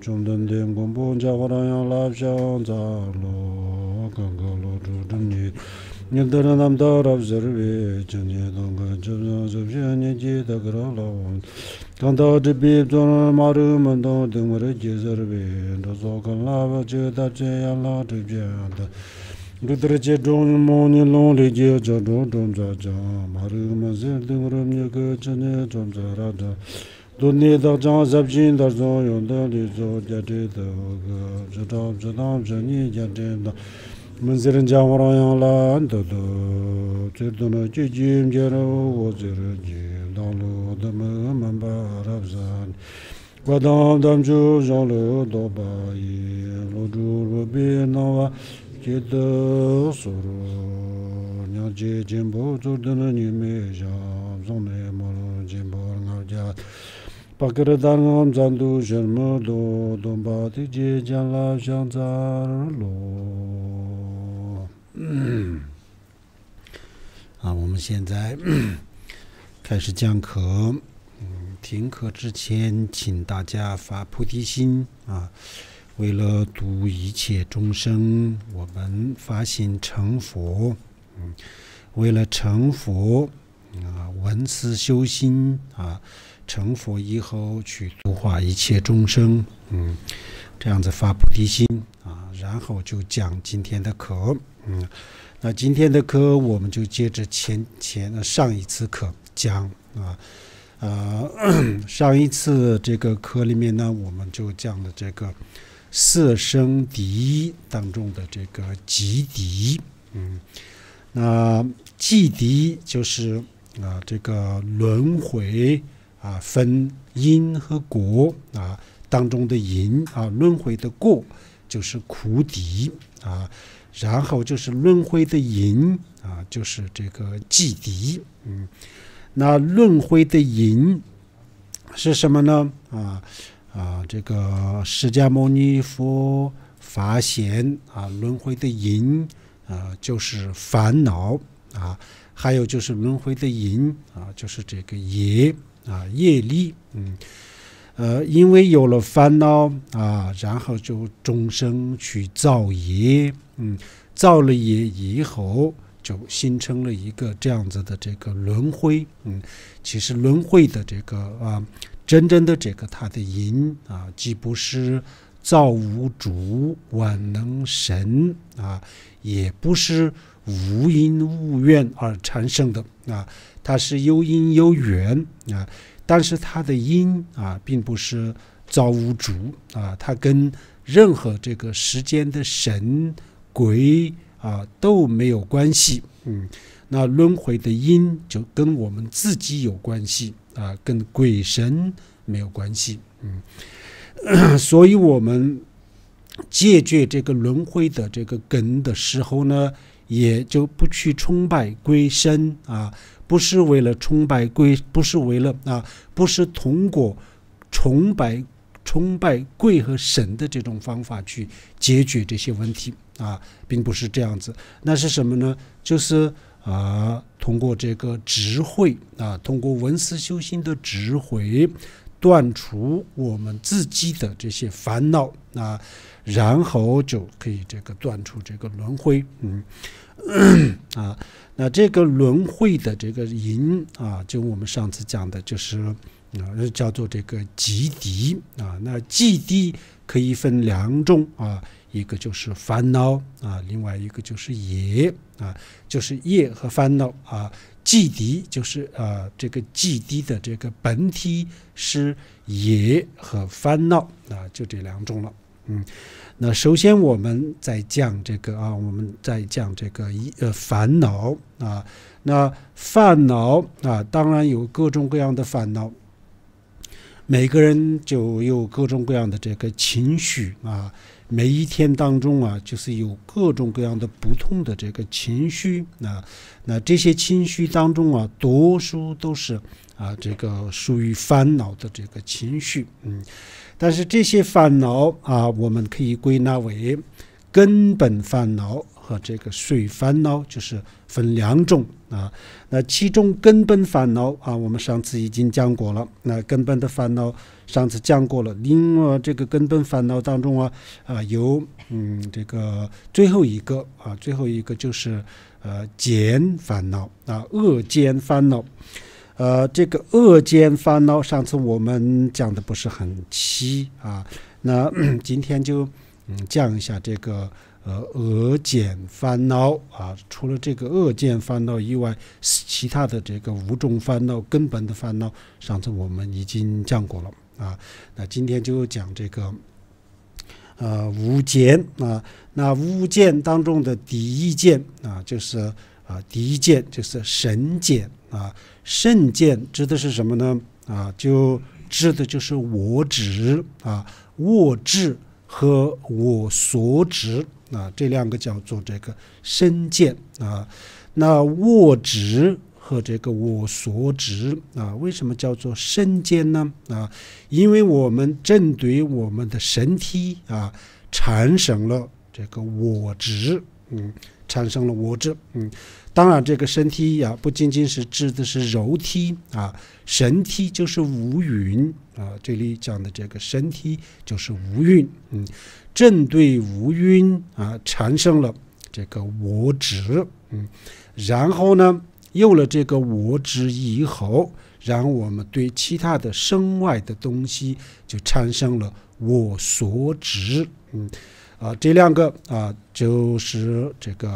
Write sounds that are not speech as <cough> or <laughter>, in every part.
chumdun ten kumbun chakarayang labshang tsaklo kankalo chudum nid nidara namda rabzirvi chanye tonga chabzang chabshanye dōne dākchāng zābchīn dārzhōng yōndāng dīzhō gyatē dāg jatāṁ jatāṁ janī gyatē dāg mānsirāṁ jāmarāyāṁ lān dādā tsir dōna jī jīm 巴嘎达隆阿弥陀佛，多咚巴提杰将拉香擦罗。啊，我们现在 <coughs> 开始讲课。嗯，停课之前，请大家发菩提心啊！为了度一切众生，我们发心成佛。嗯，为了成佛啊，闻思修心啊。成佛以后去度化一切众生，嗯，这样子发菩提心啊，然后就讲今天的课，嗯，那今天的课我们就接着前前上一次课讲啊，呃，<clears throat> 上一次这个课里面呢，我们就讲了这个四生敌当中的这个极敌，嗯，那即敌就是啊这个轮回。啊，分因和果啊，当中的因啊，轮回的果就是苦敌啊，然后就是轮回的因啊，就是这个寂敌。嗯，那轮回的因是什么呢？啊啊，这个释迦牟尼佛发现啊，轮回的因啊，就是烦恼啊，还有就是轮回的因啊，就是这个业。啊，业力，嗯，呃，因为有了烦恼啊，然后就终生去造业，嗯，造了业以后，就形成了一个这样子的这个轮回，嗯，其实轮回的这个啊，真正的这个它的因啊，既不是造物主、万能神啊，也不是无因无缘而产生的啊。它是有因有缘啊，但是它的因啊，并不是造物主啊，它跟任何这个时间的神鬼啊都没有关系。嗯，那轮回的因就跟我们自己有关系啊，跟鬼神没有关系。嗯，<coughs> 所以我们解决这个轮回的这个根的时候呢，也就不去崇拜鬼神啊。不是为了崇拜贵，不是为了啊，不是通过崇拜、崇拜贵和神的这种方法去解决这些问题啊，并不是这样子。那是什么呢？就是啊，通过这个智慧啊，通过文思修心的智慧，断除我们自己的这些烦恼啊，然后就可以这个断除这个轮回。嗯。<clears throat> 啊，那这个轮回的这个因啊，就我们上次讲的，就是啊，叫做这个极谛啊。那极谛可以分两种啊，一个就是烦恼啊，另外一个就是业啊，就是业和烦恼啊。极谛就是啊，这个极低的这个本体是业和烦恼啊，就这两种了，嗯。那首先，我们在讲这个啊，我们在讲这个一呃烦恼啊。那烦恼啊，当然有各种各样的烦恼。每个人就有各种各样的这个情绪啊。每一天当中啊，就是有各种各样的不同的这个情绪。啊，那这些情绪当中啊，多数都是啊这个属于烦恼的这个情绪。嗯。但是这些烦恼啊，我们可以归纳为根本烦恼和这个水烦恼，就是分两种啊。那其中根本烦恼啊，我们上次已经讲过了。那根本的烦恼上次讲过了。另外这个根本烦恼当中啊，啊有嗯这个最后一个啊，最后一个就是呃减烦恼啊恶减烦恼。呃，这个恶见烦恼，上次我们讲的不是很细啊。那 <clears throat> 今天就嗯讲一下这个呃恶见烦恼啊。除了这个恶见烦恼以外，其他的这个五种烦恼根本的烦恼，上次我们已经讲过了啊。那今天就讲这个呃五见啊。那五间当中的第一件啊，就是啊第一件就是神见啊。身剑指的是什么呢？啊，就指的就是我执啊，我执和我所执啊，这两个叫做这个身剑啊。那我执和这个我所执啊，为什么叫做身见呢？啊，因为我们正对我们的身体啊，产生了这个我执，嗯，产生了我执，嗯。当然，这个身体啊，不仅仅是指的是肉体啊，身体就是无云啊。这里讲的这个身体就是无云，嗯，正对无云啊，产生了这个我执，嗯，然后呢，有了这个我执以后，让我们对其他的身外的东西就产生了我所执，嗯。啊，这两个啊，就是这个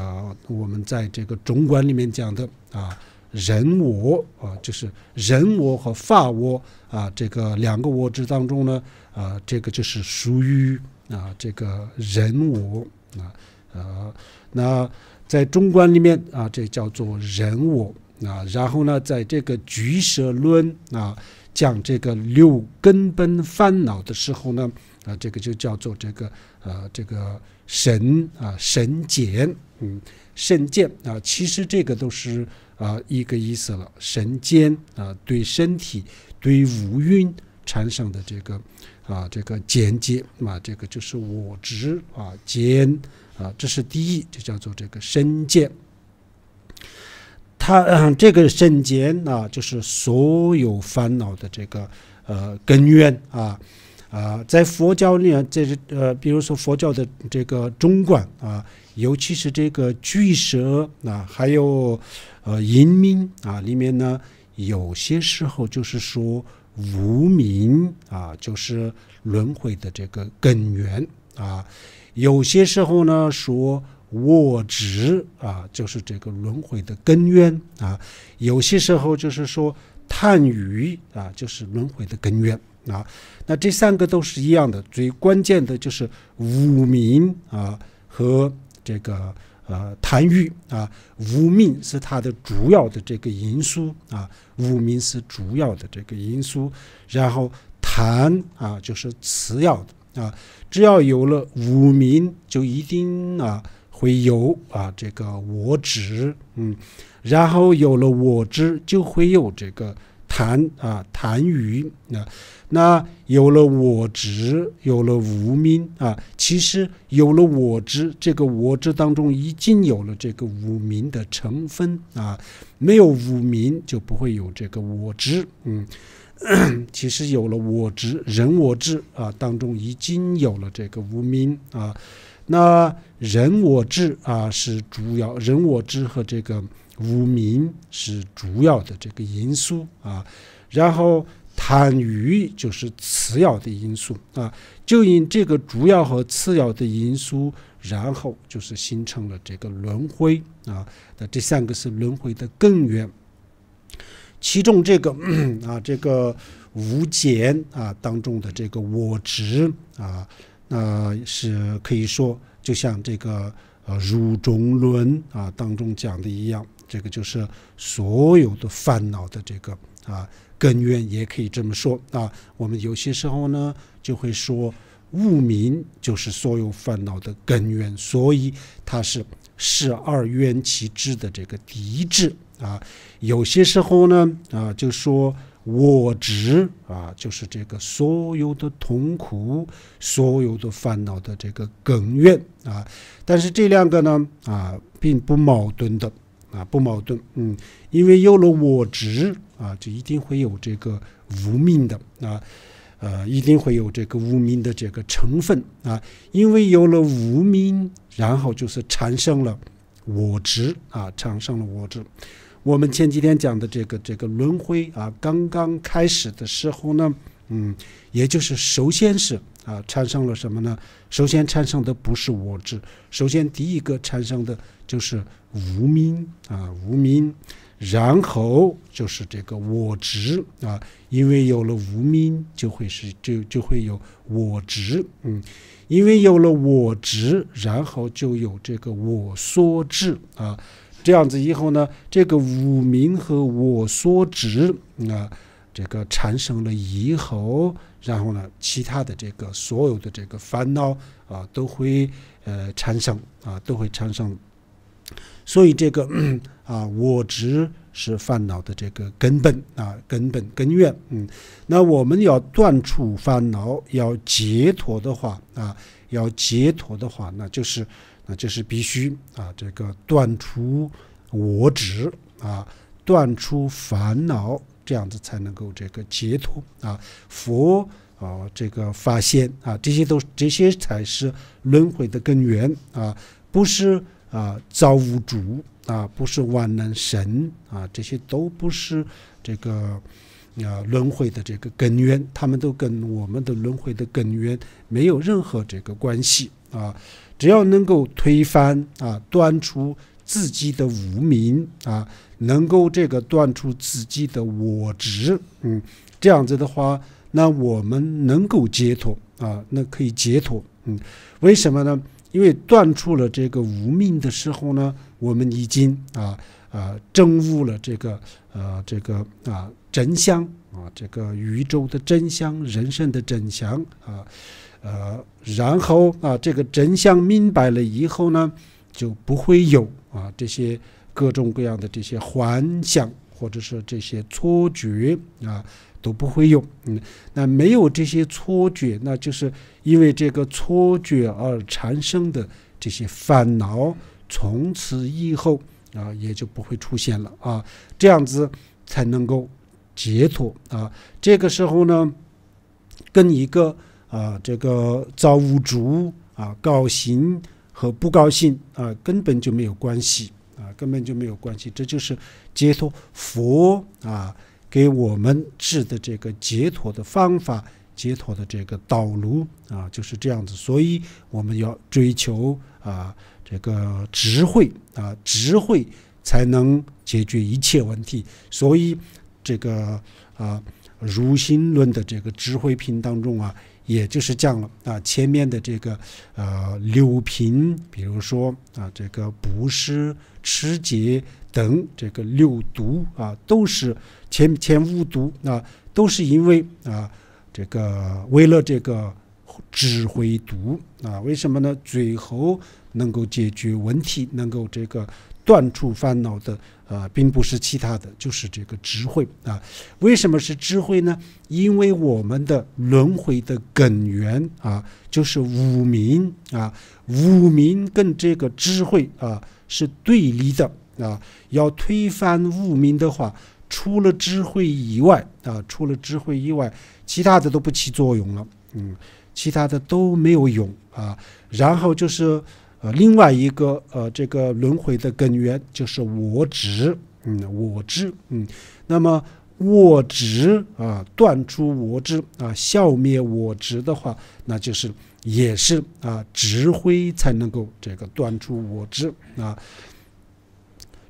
我们在这个中观里面讲的啊，人我啊，就是人我和法我啊，这个两个我之当中呢，啊，这个就是属于啊，这个人我啊，呃，那在中观里面啊，这叫做人我啊，然后呢，在这个举舍论啊，讲这个六根本烦恼的时候呢，啊，这个就叫做这个。啊，这个神啊，神简，嗯，圣剑啊，其实这个都是啊一个意思了。神见啊，对身体对五蕴产生的这个啊这个间接啊，这个就是我执啊见啊，这是第一，就叫做这个身见。它这个圣简啊，就是所有烦恼的这个呃根源啊。啊，在佛教里啊，这是呃，比如说佛教的这个中观啊，尤其是这个巨蛇啊，还有呃阴明啊，里面呢，有些时候就是说无名啊，就是轮回的这个根源啊；有些时候呢说我执啊，就是这个轮回的根源啊；有些时候就是说贪欲啊，就是轮回的根源。啊，那这三个都是一样的，最关键的就是五名啊和这个呃贪欲啊，五命是它的主要的这个因素啊，五名是主要的这个因素，然后贪啊就是次要的啊，只要有了五名，就一定啊会有啊这个我执，嗯，然后有了我执，就会有这个。贪啊，贪欲啊，那有了我执，有了无明啊。其实有了我执，这个我执当中已经有了这个无明的成分啊。没有无明就不会有这个我执。嗯，其实有了我执，人我执啊，当中已经有了这个无明啊。那人我执啊是主要人我执和这个。无名是主要的这个因素啊，然后贪欲就是次要的因素啊。就因这个主要和次要的因素，然后就是形成了这个轮回啊。那这三个是轮回的根源。其中这个 <clears throat> 啊，这个无间啊当中的这个我执啊，那是可以说就像这个呃入中论啊当中讲的一样。这个就是所有的烦恼的这个啊根源，也可以这么说啊。我们有些时候呢，就会说物明就是所有烦恼的根源，所以它是十二缘起之的这个第一啊。有些时候呢啊，就说我执啊，就是这个所有的痛苦、所有的烦恼的这个根源啊。但是这两个呢啊，并不矛盾的。啊，不矛盾，嗯，因为有了我执啊，就一定会有这个无名的啊，呃，一定会有这个无名的这个成分啊，因为有了无名，然后就是产生了我执啊，产生了我执。我们前几天讲的这个这个轮回啊，刚刚开始的时候呢。嗯，也就是首先是啊，产生了什么呢？首先产生的不是我执，首先第一个产生的就是无名啊，无名，然后就是这个我执啊，因为有了无名，就会是就就会有我执，嗯，因为有了我执，然后就有这个我所执啊，这样子以后呢，这个无名和我所执啊。这个产生了以后，然后呢，其他的这个所有的这个烦恼啊，都会呃产生啊，都会产生。所以这个 <clears throat> 啊，我执是烦恼的这个根本啊，根本根源。嗯，那我们要断除烦恼，要解脱的话啊，要解脱的话，那就是那就是必须啊，这个断除我执啊，断除烦恼。这样子才能够这个解脱啊，佛啊，这个发现啊，这些都这些才是轮回的根源啊，不是啊造物主啊，不是万能神啊，这些都不是这个啊轮回的这个根源，他们都跟我们的轮回的根源没有任何这个关系啊，只要能够推翻啊，断出。自己的无名啊，能够这个断出自己的我执，嗯，这样子的话，那我们能够解脱啊，那可以解脱，嗯，为什么呢？因为断出了这个无名的时候呢，我们已经啊啊证悟了这个呃这个啊真相啊，这个宇宙的真相、人生的真相啊呃，然后啊这个真相明白了以后呢，就不会有。啊，这些各种各样的这些幻想，或者是这些错觉啊，都不会有。嗯，那没有这些错觉，那就是因为这个错觉而产生的这些烦恼，从此以后啊，也就不会出现了啊。这样子才能够解脱啊。这个时候呢，跟一个啊，这个造物主啊，高行。和不高兴啊，根本就没有关系啊，根本就没有关系。这就是解脱佛啊给我们治的这个解脱的方法、解脱的这个道路啊，就是这样子。所以我们要追求啊这个智慧啊智慧才能解决一切问题。所以这个啊《如心论》的这个智慧品当中啊。也就是降了啊，前面的这个呃六平，比如说啊，这个不湿、持节等这个六毒啊，都是前前五毒啊，都是因为啊，这个为了这个指挥毒啊，为什么呢？最后能够解决问题，能够这个断除烦恼的。啊，并不是其他的，就是这个智慧啊。为什么是智慧呢？因为我们的轮回的根源啊，就是五明啊。五明跟这个智慧啊是对立的啊。要推翻五明的话，除了智慧以外啊，除了智慧以外，其他的都不起作用了。嗯，其他的都没有用啊。然后就是。呃，另外一个呃，这个轮回的根源就是我执，嗯，我执，嗯，那么我执啊，断出我执啊，消灭我执的话，那就是也是啊，执挥才能够这个断出我执啊。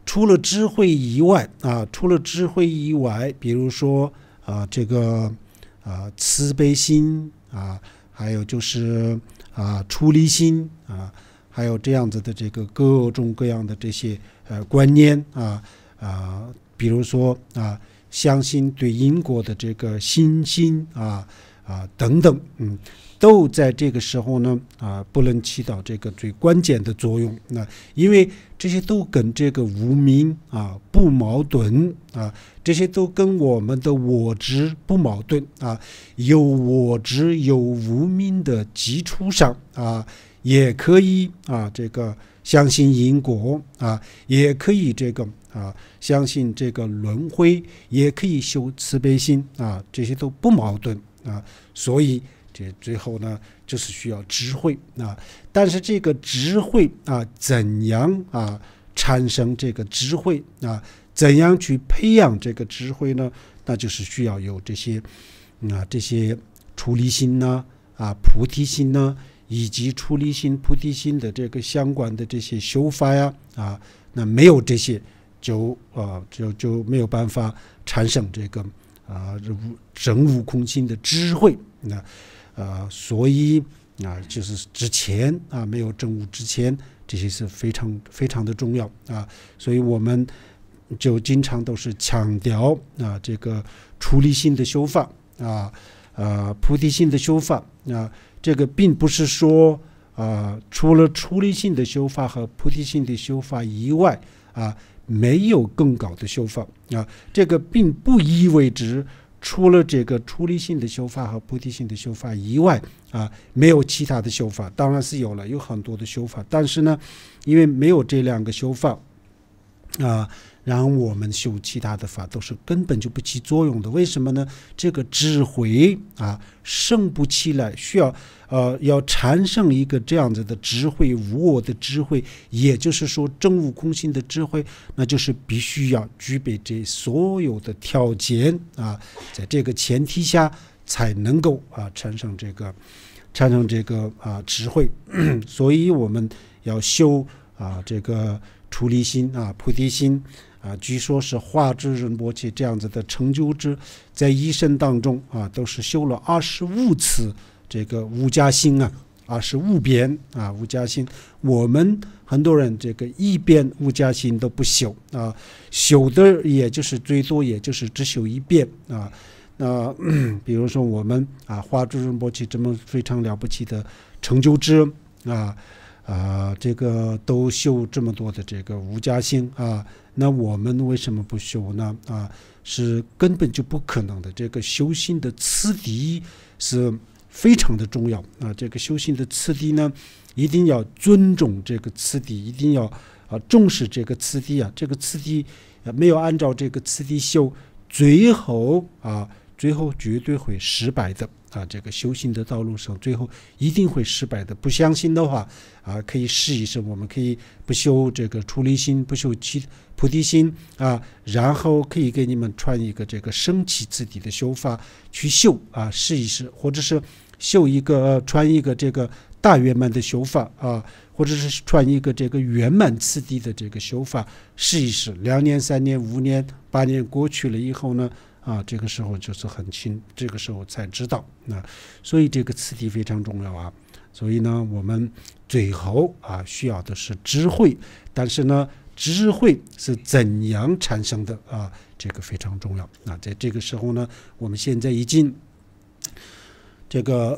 除了智慧以外啊，除了智慧以外，比如说啊，这个啊，慈悲心啊，还有就是啊，出离心啊。还有这样子的这个各种各样的这些呃观念啊啊，比如说啊，相信对因果的这个信心啊啊等等，嗯，都在这个时候呢啊，不能起到这个最关键的作用。那因为这些都跟这个无名啊不矛盾啊，这些都跟我们的我执不矛盾啊。有我执有无名的基础上啊。也可以啊，这个相信因果啊，也可以这个啊，相信这个轮回，也可以修慈悲心啊，这些都不矛盾啊。所以这最后呢，就是需要智慧啊。但是这个智慧啊，怎样啊产生这个智慧啊？怎样去培养这个智慧呢？那就是需要有这些啊，这些菩提心呢，啊，菩提心呢。以及出离心、菩提心的这个相关的这些修法呀，啊，那没有这些，就啊，就就没有办法产生这个啊，证悟空性的智慧。那，呃，所以啊，就是之前啊，没有证悟之前，这些是非常非常的重要啊。所以我们就经常都是强调啊，这个出离心的修法啊，呃，菩提心的修法啊。这个并不是说，啊，除了出离性的修法和菩提性的修法以外，啊，没有更高的修法啊。这个并不意味着，除了这个出离性的修法和菩提性的修法以外，啊，没有其他的修法。当然是有了，有很多的修法，但是呢，因为没有这两个修法，啊。然后我们修其他的法都是根本就不起作用的，为什么呢？这个智慧啊生不起来，需要呃要产生一个这样子的智慧，无我的智慧，也就是说真悟空性的智慧，那就是必须要具备这所有的条件啊，在这个前提下才能够啊产生这个产生这个啊智慧，<clears throat> 所以我们要修啊这个出离心啊菩提心。啊，据说，是画之人波器这样子的成就之，在一生当中啊，都是修了二十五次这个无加心啊，二十五遍啊无加心。我们很多人这个一遍无加心都不修啊，修的也就是最多也就是只修一遍啊。那 <clears throat> 比如说我们啊，画之人波器这么非常了不起的成就之啊。啊，这个都修这么多的这个无加心啊，那我们为什么不修呢？啊，是根本就不可能的。这个修行的次第是非常的重要啊。这个修行的次第呢，一定要尊重这个次第，一定要啊重视这个次第啊。这个次第没有按照这个次第修，最后啊，最后绝对会失败的。啊，这个修行的道路上，最后一定会失败的。不相信的话，啊，可以试一试。我们可以不修这个初离心，不修菩提心啊，然后可以给你们穿一个这个升起自己的修法去修啊，试一试，或者是修一个穿一个这个大圆满的修法啊，或者是穿一个这个圆满次第的这个修法试一试。两年、三年、五年、八年过去了以后呢？啊，这个时候就是很轻，这个时候才知道。那所以这个次第非常重要啊。所以呢，我们最后啊需要的是智慧。但是呢，智慧是怎样产生的啊？这个非常重要。那在这个时候呢，我们现在已经这个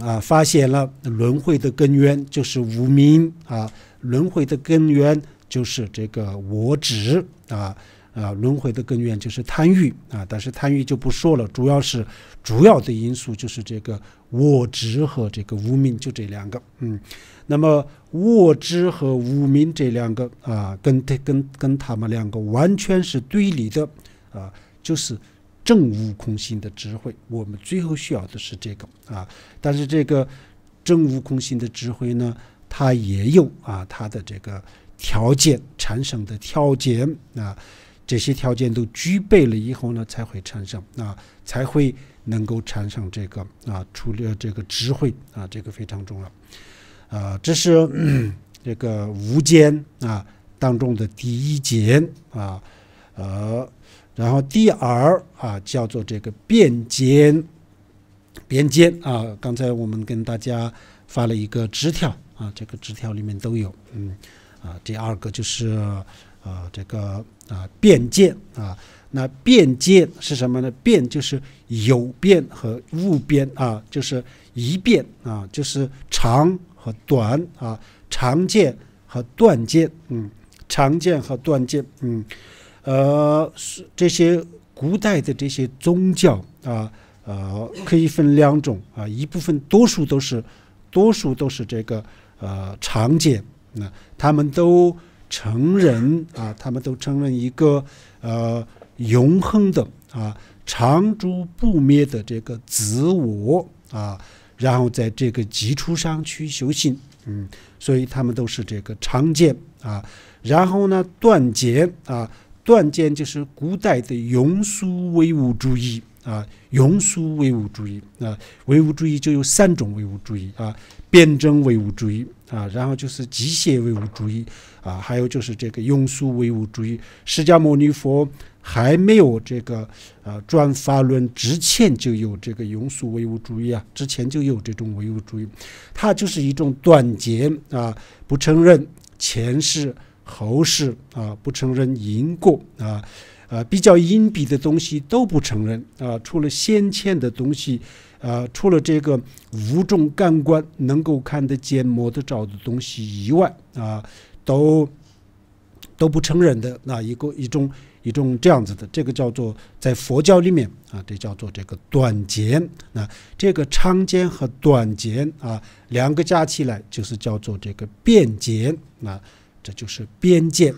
啊发现了轮回的根源就是无名啊，轮回的根源就是这个我执啊。啊，轮回的根源就是贪欲啊，但是贪欲就不说了，主要是主要的因素就是这个我执和这个无名，就这两个。嗯，那么我执和无名这两个啊，跟跟跟他们两个完全是对立的啊，就是正悟空性的智慧，我们最后需要的是这个啊。但是这个正悟空性的智慧呢，它也有啊，它的这个条件产生的条件啊。这些条件都具备了以后呢，才会产生啊，才会能够产生这个啊，除了这个智慧啊，这个非常重要。啊。这是这个无间啊当中的第一节啊，呃，然后第二啊叫做这个变间，变间啊，刚才我们跟大家发了一个纸条啊，这个纸条里面都有，嗯，啊，第二个就是呃这个。啊，变见啊，那变见是什么呢？变就是有变和无变啊，就是一变啊，就是长和短啊，长见和断见。嗯，长见和断见。嗯，呃，这些古代的这些宗教啊，呃，可以分两种啊，一部分多数都是，多数都是这个呃长见，那他们都。成人啊，他们都承认一个呃永恒的啊长住不灭的这个自我啊，然后在这个基础上去修行，嗯，所以他们都是这个常见啊，然后呢断见啊，断见就是古代的庸俗唯物主义啊，庸俗唯物主义啊，唯物主义就有三种唯物主义啊，辩证唯物主义。啊，然后就是机械唯物主义啊，还有就是这个庸俗唯物主义。释迦牟尼佛还没有这个呃转法轮之前，就有这个庸俗唯物主义啊，之前就有这种唯物主义，它就是一种断绝啊，不承认前世、后世啊，不承认因果啊，呃，比较阴蔽的东西都不承认啊，除了先前的东西。呃，除了这个五种感官能够看得见、摸得着的东西以外，啊，都都不承认的那一个一种一种这样子的，这个叫做在佛教里面啊，这叫做这个短见。那这个长见和短见啊，两个加起来就是叫做这个变见。那这就是边见。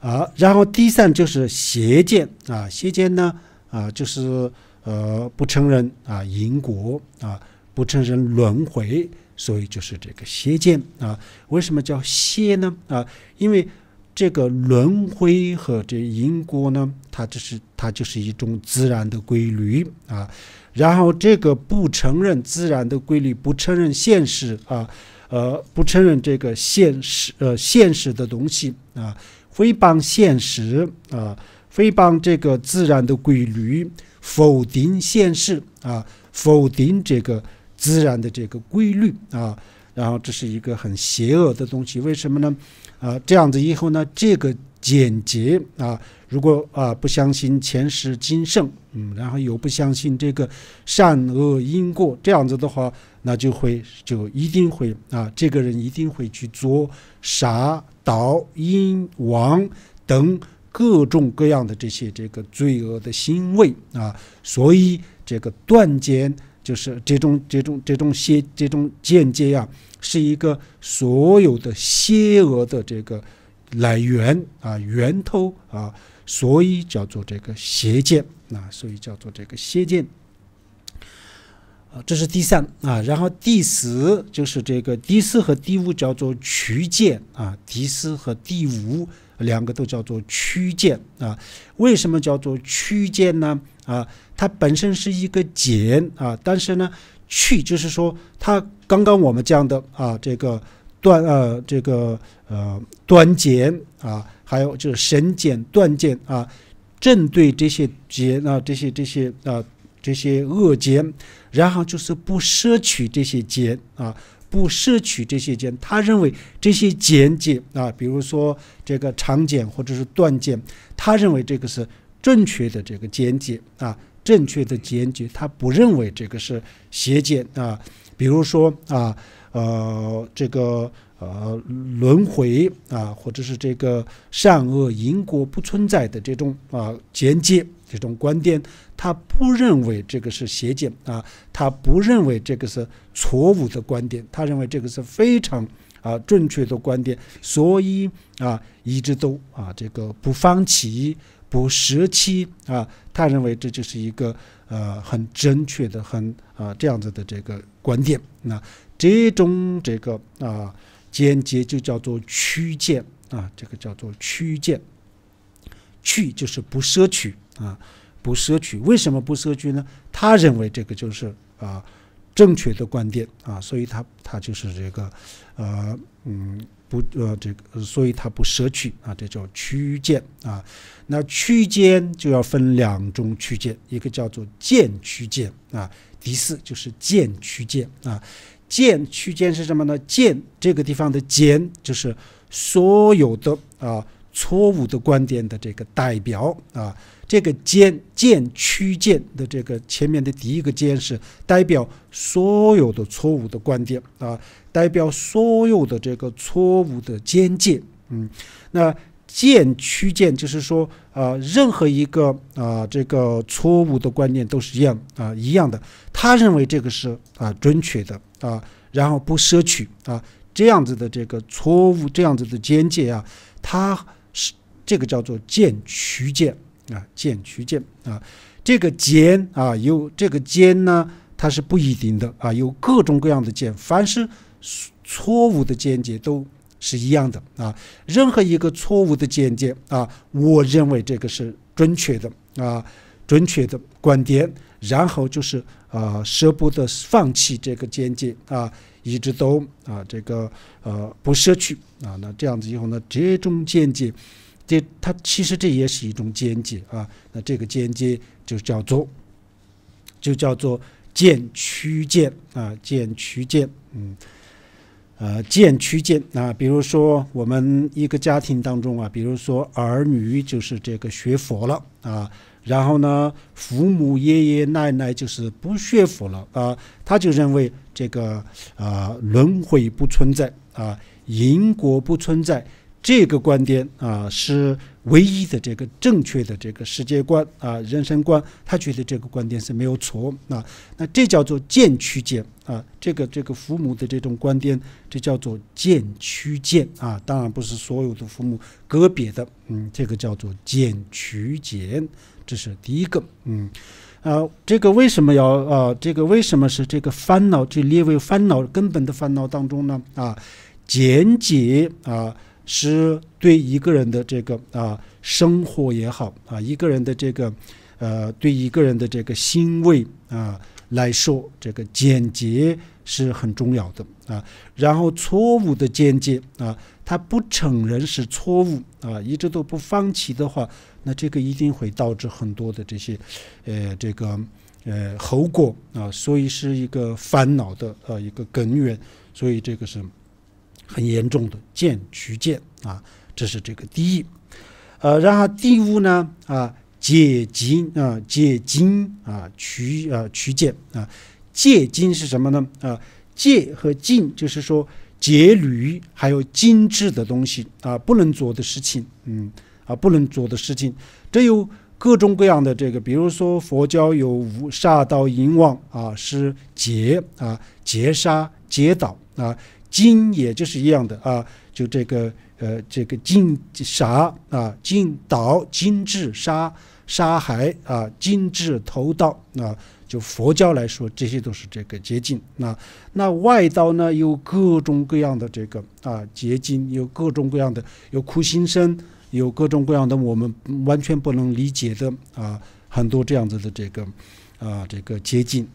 啊，然后第三就是邪见啊，邪见呢啊就是。呃，不承认啊，因果啊，不承认轮回，所以就是这个邪见啊。为什么叫邪呢？啊，因为这个轮回和这因果呢，它就是它就是一种自然的规律啊。然后这个不承认自然的规律，不承认现实啊，呃，不承认这个现实呃现实的东西啊，诽谤现实啊，诽谤这个自然的规律。否定现实啊，否定这个自然的这个规律啊，然后这是一个很邪恶的东西。为什么呢？啊，这样子以后呢，这个简洁啊，如果啊不相信前世今生，嗯，然后又不相信这个善恶因果，这样子的话，那就会就一定会啊，这个人一定会去做杀盗阴王等。各种各样的这些这个罪恶的行为啊，所以这个断见就是这种这种这种邪这种间接呀，是一个所有的邪恶的这个来源啊源头啊，所以叫做这个邪见啊，所以叫做这个邪见。啊，这是第三啊，然后第四就是这个第四和第五叫做曲见啊，第四和第五。两个都叫做曲剑啊，为什么叫做曲剑呢？啊，它本身是一个简啊，但是呢，去就是说，它刚刚我们讲的啊，这个断呃，这个呃断简啊，还有就是神简断简啊，正对这些节啊，这些这些啊这些恶节，然后就是不摄取这些节啊。不摄取这些间，他认为这些间解啊，比如说这个长见或者是断见，他认为这个是正确的这个间解啊，正确的间解，他不认为这个是邪见啊，比如说啊，呃，这个呃轮回啊，或者是这个善恶因果不存在的这种啊间解。这种观点，他不认为这个是邪见啊，他不认为这个是错误的观点，他认为这个是非常啊正确的观点，所以啊一直都啊这个不放弃不舍弃啊，他认为这就是一个呃很正确的很啊这样子的这个观点，那这种这个啊间接就叫做曲见啊，这个叫做曲见。去就是不奢取啊，不奢取，为什么不奢取呢？他认为这个就是啊正确的观点啊，所以他他就是这个呃嗯不呃这个，所以他不奢取啊，这叫区间啊。那区间就要分两种区间，一个叫做间区间啊，第四就是间区间啊，间区间是什么呢？间这个地方的间就是所有的啊。错误的观点的这个代表啊，这个间见曲见的这个前面的第一个间是代表所有的错误的观点啊，代表所有的这个错误的见界。嗯，那见曲见就是说，呃，任何一个啊这个错误的观念都是一样啊一样的，他认为这个是啊准确的啊，然后不摄取啊这样子的这个错误这样子的间界啊，他。这个叫做见曲见啊，见曲见啊，这个间啊有这个间呢，它是不一定的啊，有各种各样的见，凡是错误的见解都是一样的啊。任何一个错误的见解啊，我认为这个是准确的啊，准确的观点。然后就是啊，舍不得放弃这个见解啊，一直都啊，这个呃不舍去啊，那这样子以后呢，这种见解。这它其实这也是一种间接啊，那这个间接就叫做就叫做渐趋渐啊，渐趋渐，嗯，呃，渐趋渐啊。比如说我们一个家庭当中啊，比如说儿女就是这个学佛了啊，然后呢，父母爷爷奶奶就是不学佛了啊，他就认为这个啊轮回不存在啊，因果不存在。这个观点啊是唯一的这个正确的这个世界观啊人生观，他觉得这个观点是没有错啊。那这叫做渐趋见啊，这个这个父母的这种观点，这叫做渐趋见啊。当然不是所有的父母，个别的，嗯，这个叫做渐趋见，这是第一个，嗯啊，这个为什么要啊？这个为什么是这个烦恼就列为烦恼根本的烦恼当中呢？啊，简解啊。是对一个人的这个啊生活也好啊，一个人的这个呃对一个人的这个心位啊来说，这个简洁是很重要的啊。然后错误的见解啊，他不承认是错误啊，一直都不放弃的话，那这个一定会导致很多的这些呃这个呃后果啊，所以是一个烦恼的呃一个根源，所以这个是。很严重的见取见啊，这是这个第一。呃，然后第五呢啊，戒禁啊，戒禁啊，取啊取见啊，戒禁是什么呢啊？戒和禁就是说劫律还有精致的东西啊，不能做的事情，嗯啊，不能做的事情。这有各种各样的这个，比如说佛教有五杀盗淫妄啊，是劫啊，劫杀劫倒啊。金也就是一样的啊，就这个呃，这个金啥啊，金岛金制沙沙海啊，金制头道啊，就佛教来说，这些都是这个捷径啊。那外道呢，有各种各样的这个啊捷径，有各种各样的，有苦行僧，有各种各样的我们完全不能理解的啊，很多这样子的这个啊这个捷径。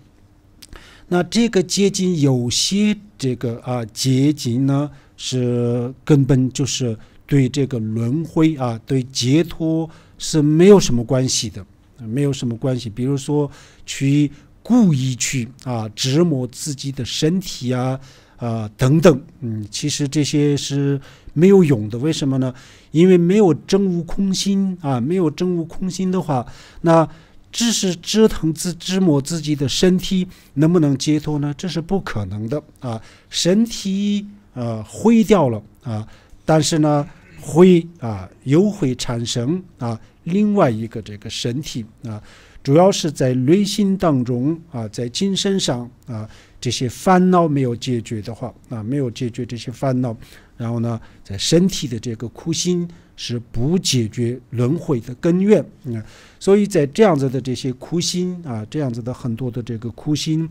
那这个结晶有些这个啊结晶呢是根本就是对这个轮回啊对解脱是没有什么关系的，没有什么关系。比如说去故意去啊折磨自己的身体啊，呃等等，嗯，其实这些是没有用的。为什么呢？因为没有真悟空心啊，没有真悟空心的话，那。只是折腾自折磨自己的身体，能不能解脱呢？这是不可能的啊！身体呃毁掉了啊，但是呢，会啊又会产生啊另外一个这个身体啊，主要是在内心当中啊，在精神上啊，这些烦恼没有解决的话啊，没有解决这些烦恼，然后呢，在身体的这个苦心。是不解决轮回的根源啊，所以在这样子的这些苦心啊，这样子的很多的这个苦心，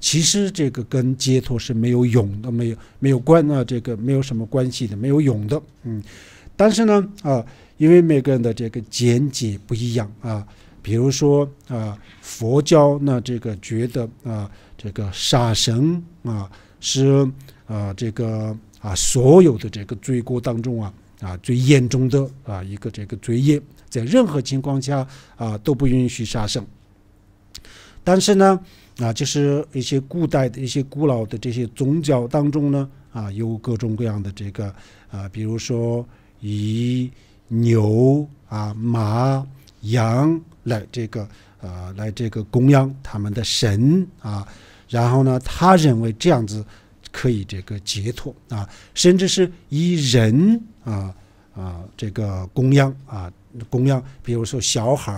其实这个跟解脱是没有用的，没有没有关啊，这个没有什么关系的，没有用的，嗯。但是呢，啊，因为每个人的这个见解不一样啊，比如说啊，佛教那这个觉得啊，这个杀生啊是啊这个啊所有的这个罪过当中啊。啊，最严重的啊一个这个罪业，在任何情况下啊都不允许杀生。但是呢，啊就是一些古代的一些古老的这些宗教当中呢，啊有各种各样的这个啊，比如说以牛啊、马、羊来这个啊，来这个供养他们的神啊，然后呢，他认为这样子。可以这个解脱啊，甚至是以人啊啊这个供养啊供养，比如说小孩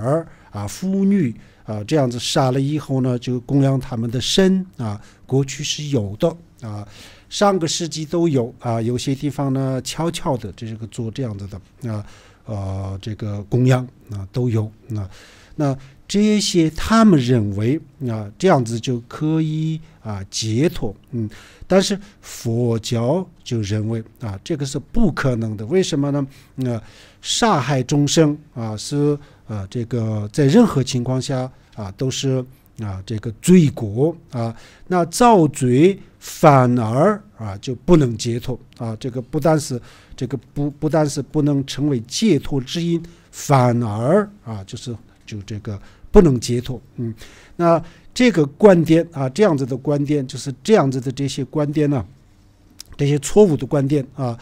啊、妇女啊这样子杀了以后呢，就供养他们的身啊，过去是有的啊，上个世纪都有啊，有些地方呢悄悄的这个做这样子的啊呃这个供养啊都有那那。这些他们认为啊，这样子就可以啊解脱，嗯，但是佛教就认为啊，这个是不可能的。为什么呢？那杀害众生啊，是啊，这个在任何情况下啊，都是啊这个罪过啊。那造罪反而啊就不能解脱啊。这个不但是这个不不但是不能成为解脱之因，反而啊就是就这个。不能解脱，嗯，那这个观点啊，这样子的观点，就是这样子的这些观点呢，这些错误的观点啊，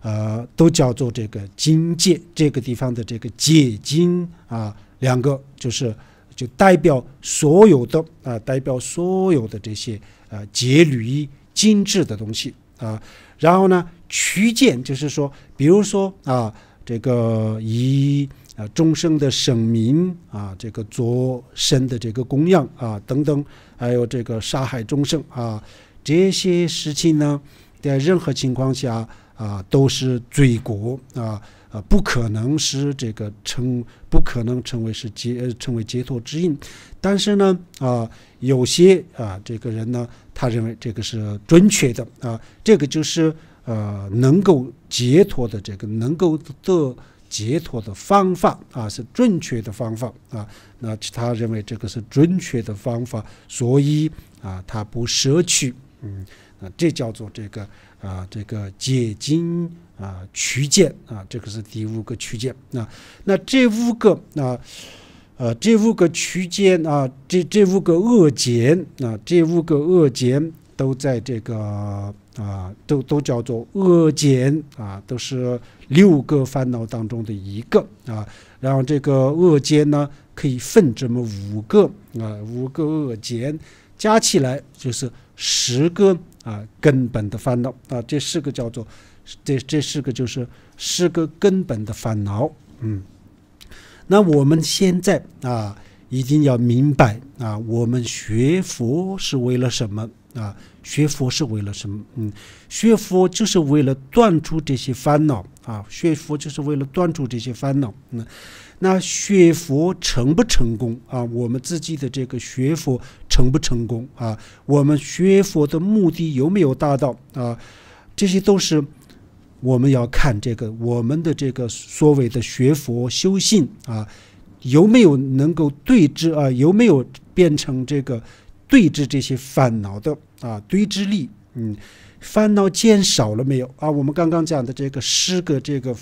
呃，都叫做这个经界这个地方的这个解经啊，两个就是就代表所有的啊，代表所有的这些啊戒律精致的东西啊，然后呢曲见就是说，比如说啊这个以。众生的省民啊，这个作身的这个供养啊，等等，还有这个杀害众生啊，这些事情呢，在任何情况下啊，都是罪过啊，啊，不可能是这个成，不可能成为是解，成为解脱之因。但是呢，啊，有些啊，这个人呢，他认为这个是准确的啊，这个就是呃，能够解脱的，这个能够做。解脱的方法啊是正确的方法啊，那他认为这个是正确的方法，所以啊他不舍取，嗯，啊这叫做这个啊这个解禁啊区间啊这个是第五个区间，那那这五个啊，呃这五个区间啊这这五个恶见啊这五个恶见都在这个啊都都叫做恶见啊都是。六个烦恼当中的一个啊，然后这个恶间呢可以分这么五个啊，五个恶间加起来就是十个啊，根本的烦恼啊，这四个叫做这这四个就是十个根本的烦恼。嗯，那我们现在啊一定要明白啊，我们学佛是为了什么啊？学佛是为了什么？嗯，学佛就是为了断除这些烦恼。啊，学佛就是为了断除这些烦恼。那，那学佛成不成功啊？我们自己的这个学佛成不成功啊？我们学佛的目的有没有达到啊？这些都是我们要看这个我们的这个所谓的学佛修性啊，有没有能够对治啊？有没有变成这个对治这些烦恼的啊对治力？嗯。烦恼减少了没有啊？我们刚刚讲的这个十个这个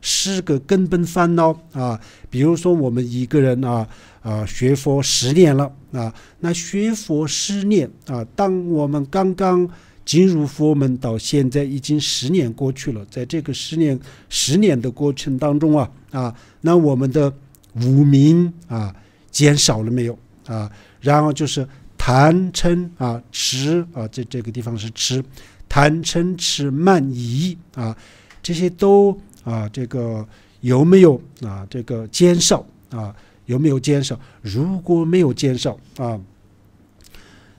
十个根本烦恼啊，比如说我们一个人啊啊学佛十年了啊，那学佛十年啊，当我们刚刚进入佛门到现在已经十年过去了，在这个十年十年的过程当中啊啊，那我们的无名啊减少了没有啊？然后就是贪嗔啊痴啊，这这个地方是痴。贪嗔痴慢疑啊，这些都啊，这个有没有啊，这个减少啊，有没有减少？如果没有减少啊，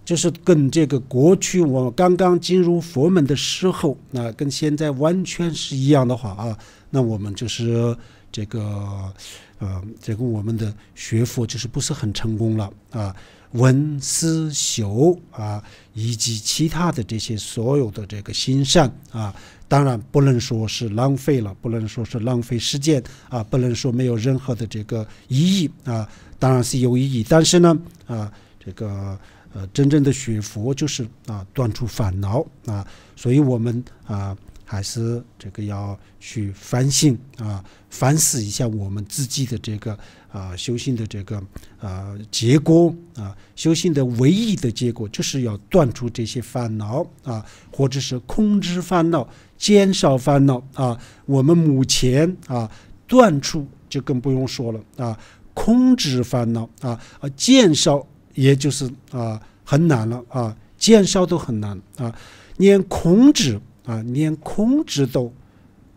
就是跟这个过去我刚刚进入佛门的时候，那跟现在完全是一样的话啊，那我们就是这个呃，这个我们的学佛就是不是很成功了啊。闻思修啊，以及其他的这些所有的这个心善啊，当然不能说是浪费了，不能说是浪费时间啊，不能说没有任何的这个意义啊，当然是有意义。但是呢啊，这个呃，真正的学佛就是啊，断除烦恼啊，所以我们啊，还是这个要去反省啊，反思一下我们自己的这个。啊，修行的这个啊结果啊，修行的唯一的结果就是要断除这些烦恼啊，或者是控制烦恼、减少烦恼啊。我们目前啊，断除就更不用说了啊，控制烦恼啊，啊，减少也就是啊很难了啊，减少都很难啊，连控制啊，连控制都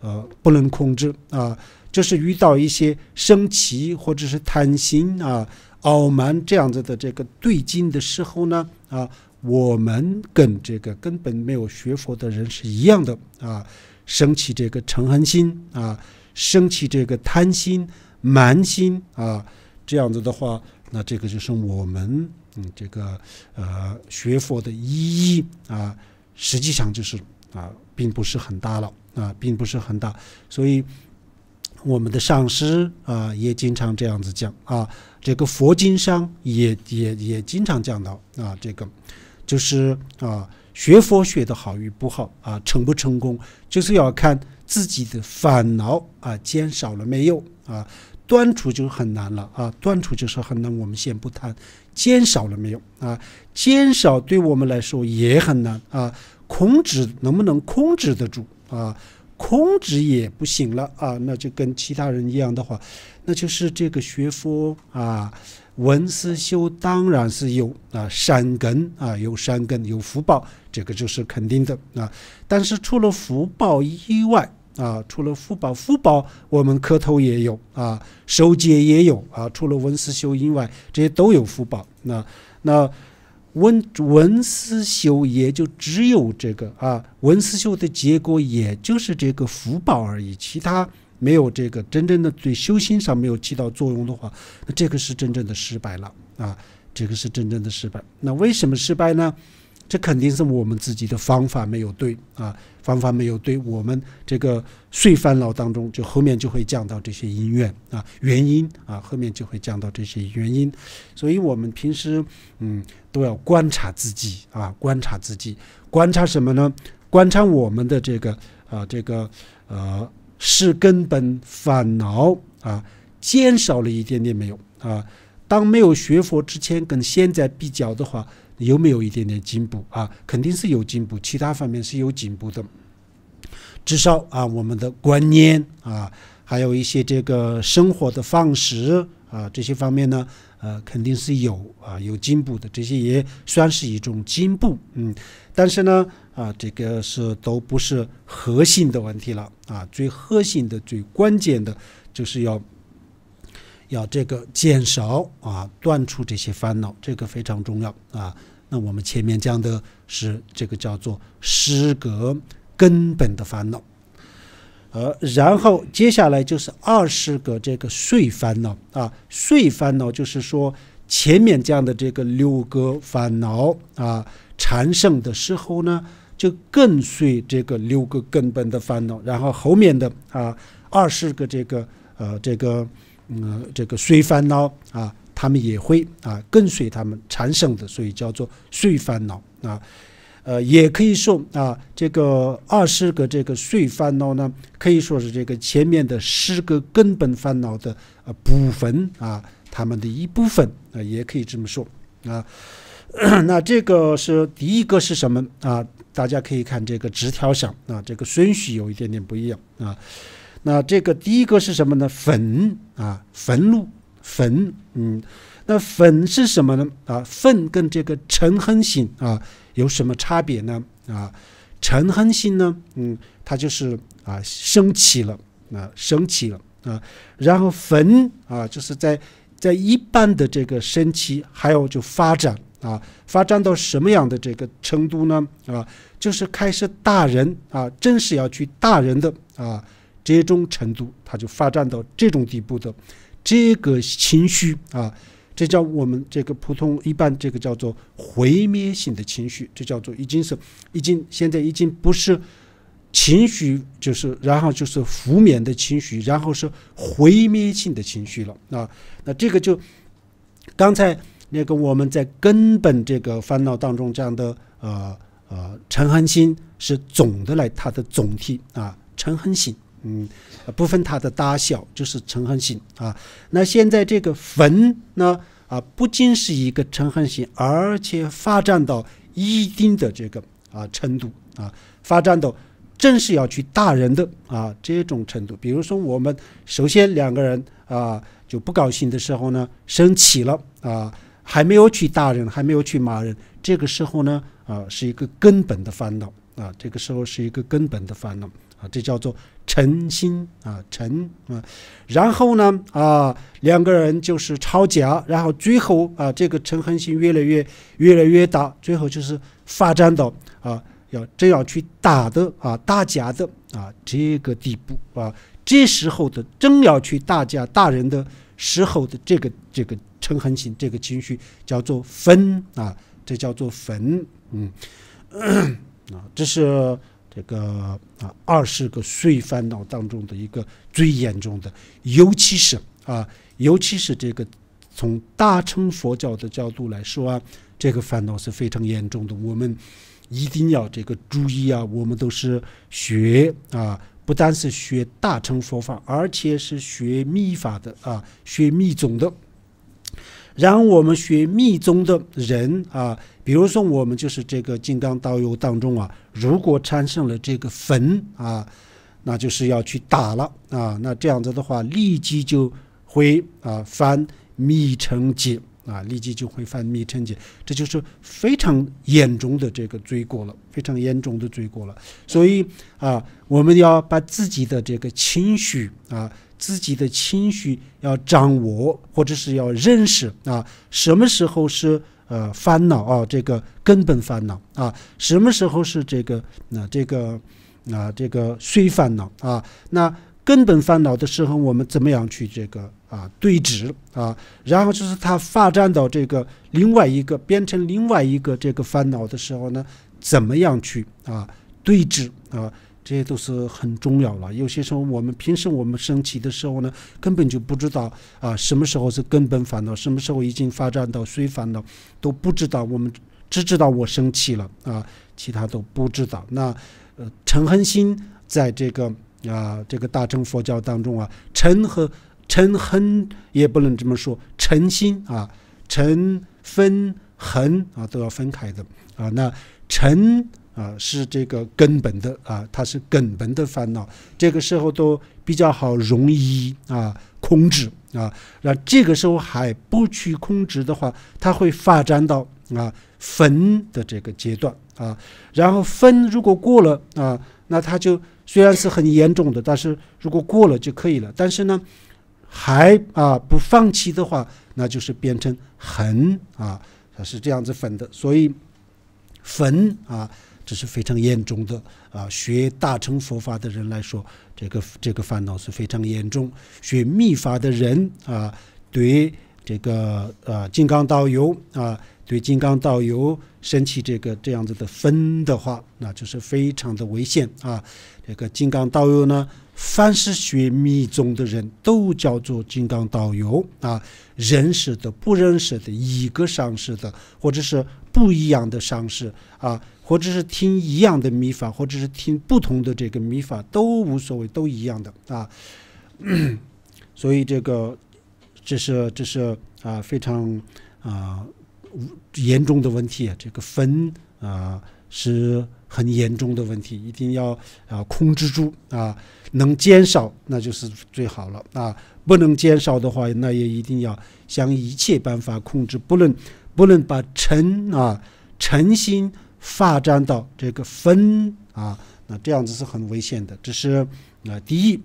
呃不能控制啊。就是遇到一些生气或者是贪心啊、傲慢这样子的这个对境的时候呢，啊，我们跟这个根本没有学佛的人是一样的啊，升起这个嗔恨心啊，升起这个贪心、慢心啊，这样子的话，那这个就是我们嗯，这个呃学佛的意义啊，实际上就是啊，并不是很大了啊，并不是很大，所以。我们的上师啊，也经常这样子讲啊，这个佛经上也也也经常讲到啊，这个就是啊，学佛学的好与不好啊，成不成功，就是要看自己的烦恼啊减少了没有啊，断除就很难了啊，断除就是很难，我们先不谈，减少了没有啊，减少对我们来说也很难啊，控制能不能控制得住啊？空指也不行了啊，那就跟其他人一样的话，那就是这个学佛啊，文思修当然是有啊，善根啊，有善根，有福报，这个就是肯定的啊。但是除了福报以外啊，除了福报，福报我们磕头也有啊，收戒也有啊，除了文思修以外，这些都有福报。那那。文文思修也就只有这个啊，文思修的结果也就是这个福报而已，其他没有这个真正的对修心上没有起到作用的话，那这个是真正的失败了啊，这个是真正的失败。那为什么失败呢？这肯定是我们自己的方法没有对啊，方法没有对，我们这个碎烦恼当中，就后面就会讲到这些因缘啊原因啊，后面就会讲到这些原因，所以我们平时嗯都要观察自己啊，观察自己，观察什么呢？观察我们的这个啊这个呃是根本烦恼啊减少了一点点没有啊？当没有学佛之前跟现在比较的话。有没有一点点进步啊？肯定是有进步，其他方面是有进步的。至少啊，我们的观念啊，还有一些这个生活的方式啊，这些方面呢，呃，肯定是有啊，有进步的。这些也算是一种进步，嗯。但是呢，啊，这个是都不是核心的问题了啊。最核心的、最关键的，就是要要这个减少啊，断除这些烦恼，这个非常重要啊。那我们前面讲的是这个叫做失格根本的烦恼，而然后接下来就是二十个这个碎烦恼啊，碎烦恼就是说前面讲的这个六个烦恼啊产生的时候呢，就跟随这个六个根本的烦恼，然后后面的啊二十个这个呃这个嗯这个碎烦恼啊。他们也会啊，跟随他们产生的，所以叫做碎烦恼啊。呃，也可以说啊，这个二十个这个碎烦恼呢，可以说是这个前面的十个根本烦恼的呃部分啊，他们的一部分啊，也可以这么说啊。<clears throat> 那这个是第一个是什么啊？大家可以看这个纸条上啊，这个顺序有一点点不一样啊。那这个第一个是什么呢？坟啊，坟墓。坟，嗯，那粉是什么呢？啊，粪跟这个晨恒性啊有什么差别呢？啊，晨恒性呢，嗯，它就是啊升起了，啊升起了，啊，然后焚啊就是在在一般的这个升起，还有就发展啊，发展到什么样的这个程度呢？啊，就是开始大人啊，正式要去大人的啊这种程度，它就发展到这种地步的。这个情绪啊，这叫我们这个普通一般这个叫做毁灭性的情绪，这叫做已经是，已经现在已经不是情绪，就是然后就是负面的情绪，然后是毁灭性的情绪了啊。那这个就刚才那个我们在根本这个烦恼当中这样的呃呃嗔恨心是总的来它的总体啊嗔恨心。嗯，不分它的大小，就是成恒心啊。那现在这个“愤”呢，啊，不仅是一个成恒心，而且发展到一定的这个啊程度啊，发展到正是要去打人的啊这种程度。比如说，我们首先两个人啊就不高兴的时候呢，生气了啊，还没有去打人，还没有去骂人，这个时候呢，啊，是一个根本的烦恼啊。这个时候是一个根本的烦恼啊，这叫做。诚心啊，诚啊，然后呢啊，两个人就是吵架，然后最后啊，这个诚恨心越来越越来越大，最后就是发展到啊，要真要去打的啊，打架的啊，这个地步啊，这时候的真要去打架打人的时候的这个这个诚恨心这个情绪叫做分啊，这叫做分，嗯，啊，这是。这个啊，二十个税烦恼当中的一个最严重的，尤其是啊，尤其是这个从大乘佛教的角度来说啊，这个烦恼是非常严重的。我们一定要这个注意啊，我们都是学啊，不但是学大乘佛法，而且是学密法的啊，学密宗的。然后我们学密宗的人啊。比如说，我们就是这个金刚道友当中啊，如果产生了这个粉啊，那就是要去打了啊，那这样子的话，立即就会啊翻密成劫啊，立即就会翻密成劫，这就是非常严重的这个罪过了，非常严重的罪过了。所以啊，我们要把自己的这个情绪啊，自己的情绪要掌握，或者是要认识啊，什么时候是。呃，烦恼啊，这个根本烦恼啊，什么时候是这个？那这个，啊，这个虽烦恼啊，那根本烦恼的时候，我们怎么样去这个啊对峙啊？然后就是它发展到这个另外一个，变成另外一个这个烦恼的时候呢，怎么样去啊对峙啊？这些都是很重要了。有些时候我们平时我们生气的时候呢，根本就不知道啊，什么时候是根本烦恼，什么时候已经发展到随烦恼，都不知道。我们只知道我生气了啊，其他都不知道。那呃，陈恒心在这个啊，这个大乘佛教当中啊，陈和陈恒也不能这么说，陈心啊，陈分恒啊都要分开的啊。那陈。啊，是这个根本的啊，它是根本的烦恼。这个时候都比较好容易啊控制啊。那这个时候还不去控制的话，它会发展到啊分的这个阶段啊。然后分如果过了啊，那它就虽然是很严重的，但是如果过了就可以了。但是呢，还啊不放弃的话，那就是变成横啊，它是这样子分的。所以分啊。这是非常严重的啊！学大乘佛法的人来说，这个这个烦恼是非常严重。学密法的人啊，对这个啊金刚道友啊，对金刚道友升起这个这样子的分的话，那就是非常的危险啊！这个金刚道友呢，凡是学密宗的人都叫做金刚道友啊，认识的、不认识的一个上师的，或者是不一样的上师啊。或者是听一样的弥法，或者是听不同的这个弥法，都无所谓，都一样的啊。<clears throat> 所以这个这是这是啊非常啊严重的问题，这个分啊是很严重的问题，一定要啊控制住啊，能减少那就是最好了啊，不能减少的话，那也一定要想一切办法控制，不能不能把诚啊诚心。发展到这个分啊，那这样子是很危险的。这是啊第一。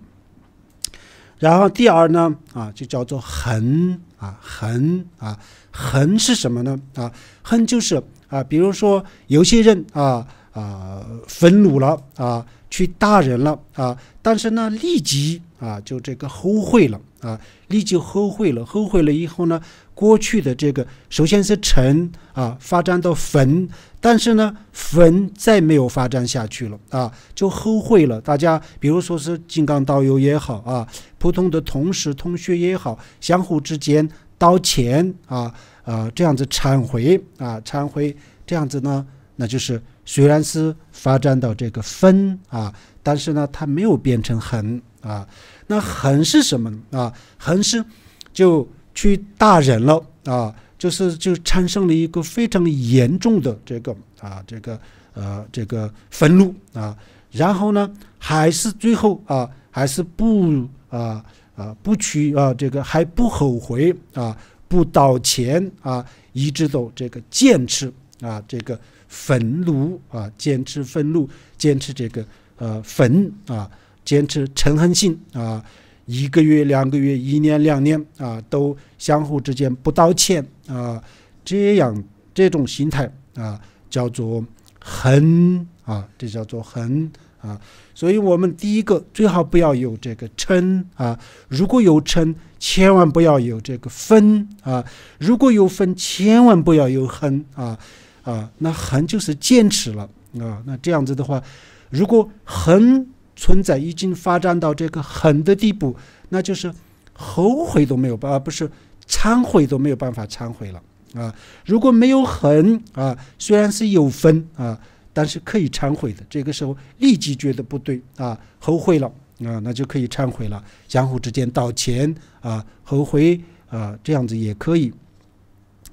然后第二呢啊，就叫做横啊横啊横是什么呢啊横就是啊，比如说有些人啊啊愤怒了啊，去打人了啊，但是呢立即啊就这个后悔了啊，立即后悔了，后悔了以后呢，过去的这个首先是臣啊发展到分。但是呢，坟再没有发展下去了啊，就后悔了。大家比如说是金刚道友也好啊，普通的同事同学也好，相互之间道歉啊，呃，这样子忏悔啊，忏悔这样子呢，那就是虽然是发展到这个分啊，但是呢，它没有变成横啊。那横是什么啊？横是，就去大人了啊。就是就产生了一个非常严重的这个啊这个呃这个愤怒啊，然后呢还是最后啊还是不啊啊不去啊这个还不后悔啊不道歉啊，一直都这个坚持啊这个愤怒啊坚持愤怒坚持这个呃愤啊坚持仇恨心啊。一个月、两个月、一年、两年啊，都相互之间不道歉啊，这样这种心态啊，叫做恒啊，这叫做恒啊。所以，我们第一个最好不要有这个嗔啊，如果有嗔，千万不要有这个分啊，如果有分，千万不要有恨啊啊。那恨就是坚持了啊，那这样子的话，如果恒存在已经发展到这个狠的地步，那就是后悔都没有办，法，不是忏悔都没有办法忏悔了啊！如果没有恨啊，虽然是有分啊，但是可以忏悔的。这个时候立即觉得不对啊，后悔了啊，那就可以忏悔了，相互之间道歉啊，后悔啊，这样子也可以，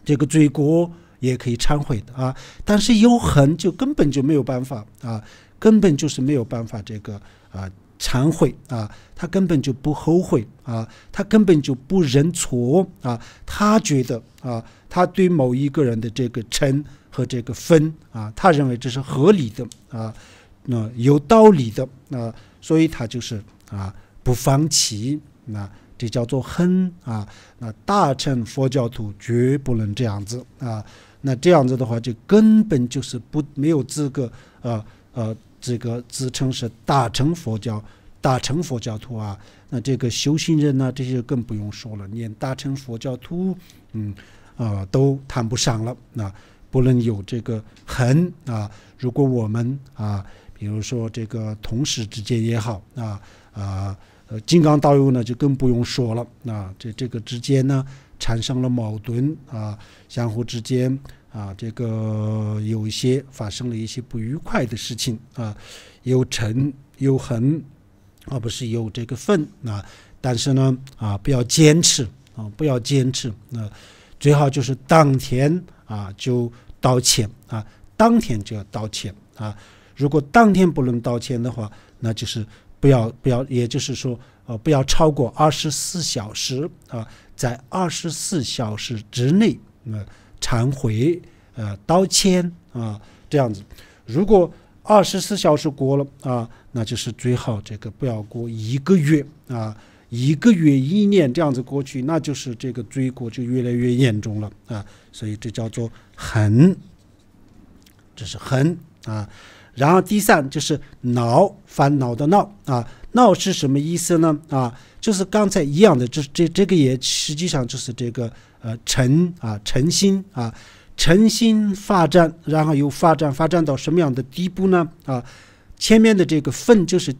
这个罪过也可以忏悔的啊。但是有恨就根本就没有办法啊。根本就是没有办法这个啊忏悔啊，他根本就不后悔啊，他根本就不认错啊，他觉得啊，他对某一个人的这个嗔和这个分啊，他认为这是合理的啊，那有道理的啊，所以他就是啊不放弃，那这叫做恨啊，那大乘佛教徒绝不能这样子啊，那这样子的话就根本就是不没有资格呃呃。这个自称是大乘佛教、大乘佛教徒啊，那这个修行人呢，这些更不用说了，连大乘佛教徒，嗯，啊，都谈不上了。那不能有这个恨啊！如果我们啊，比如说这个同事之间也好，啊啊，金刚道友呢，就更不用说了。那这这个之间呢，产生了矛盾啊，相互之间。啊，这个有一些发生了一些不愉快的事情啊，有沉有恨，而不是有这个愤啊。但是呢，啊，不要坚持啊，不要坚持。那最好就是当天啊就道歉啊，当天就要道歉啊。如果当天不能道歉的话，那就是不要不要，也就是说呃，不要超过二十四小时啊，在二十四小时之内啊。忏悔，呃，道歉啊，这样子。如果二十四小时过了啊，那就是最好这个不要过一个月啊，一个月一年这样子过去，那就是这个罪过就越来越严重了啊。所以这叫做横，这是横啊。然后第三就是恼，烦恼的恼啊，恼是什么意思呢？啊，就是刚才一样的，这这这个也实际上就是这个。呃，诚啊，诚心啊，诚心发展，然后又发展发展到什么样的地步呢？啊，前面的这个愤就是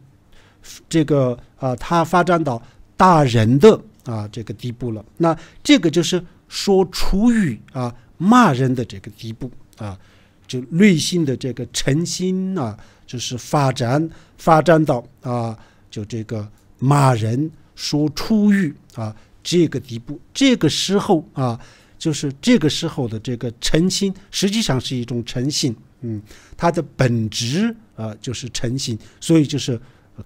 这个啊，他发展到打人的啊这个地步了。那这个就是说出语啊，骂人的这个地步啊，就内心的这个诚心啊，就是发展发展到啊，就这个骂人说出语啊。这个地步。这个时候啊，就是这个时候的这个诚心，实际上是一种诚信，嗯，它的本质啊，就是诚信，所以就是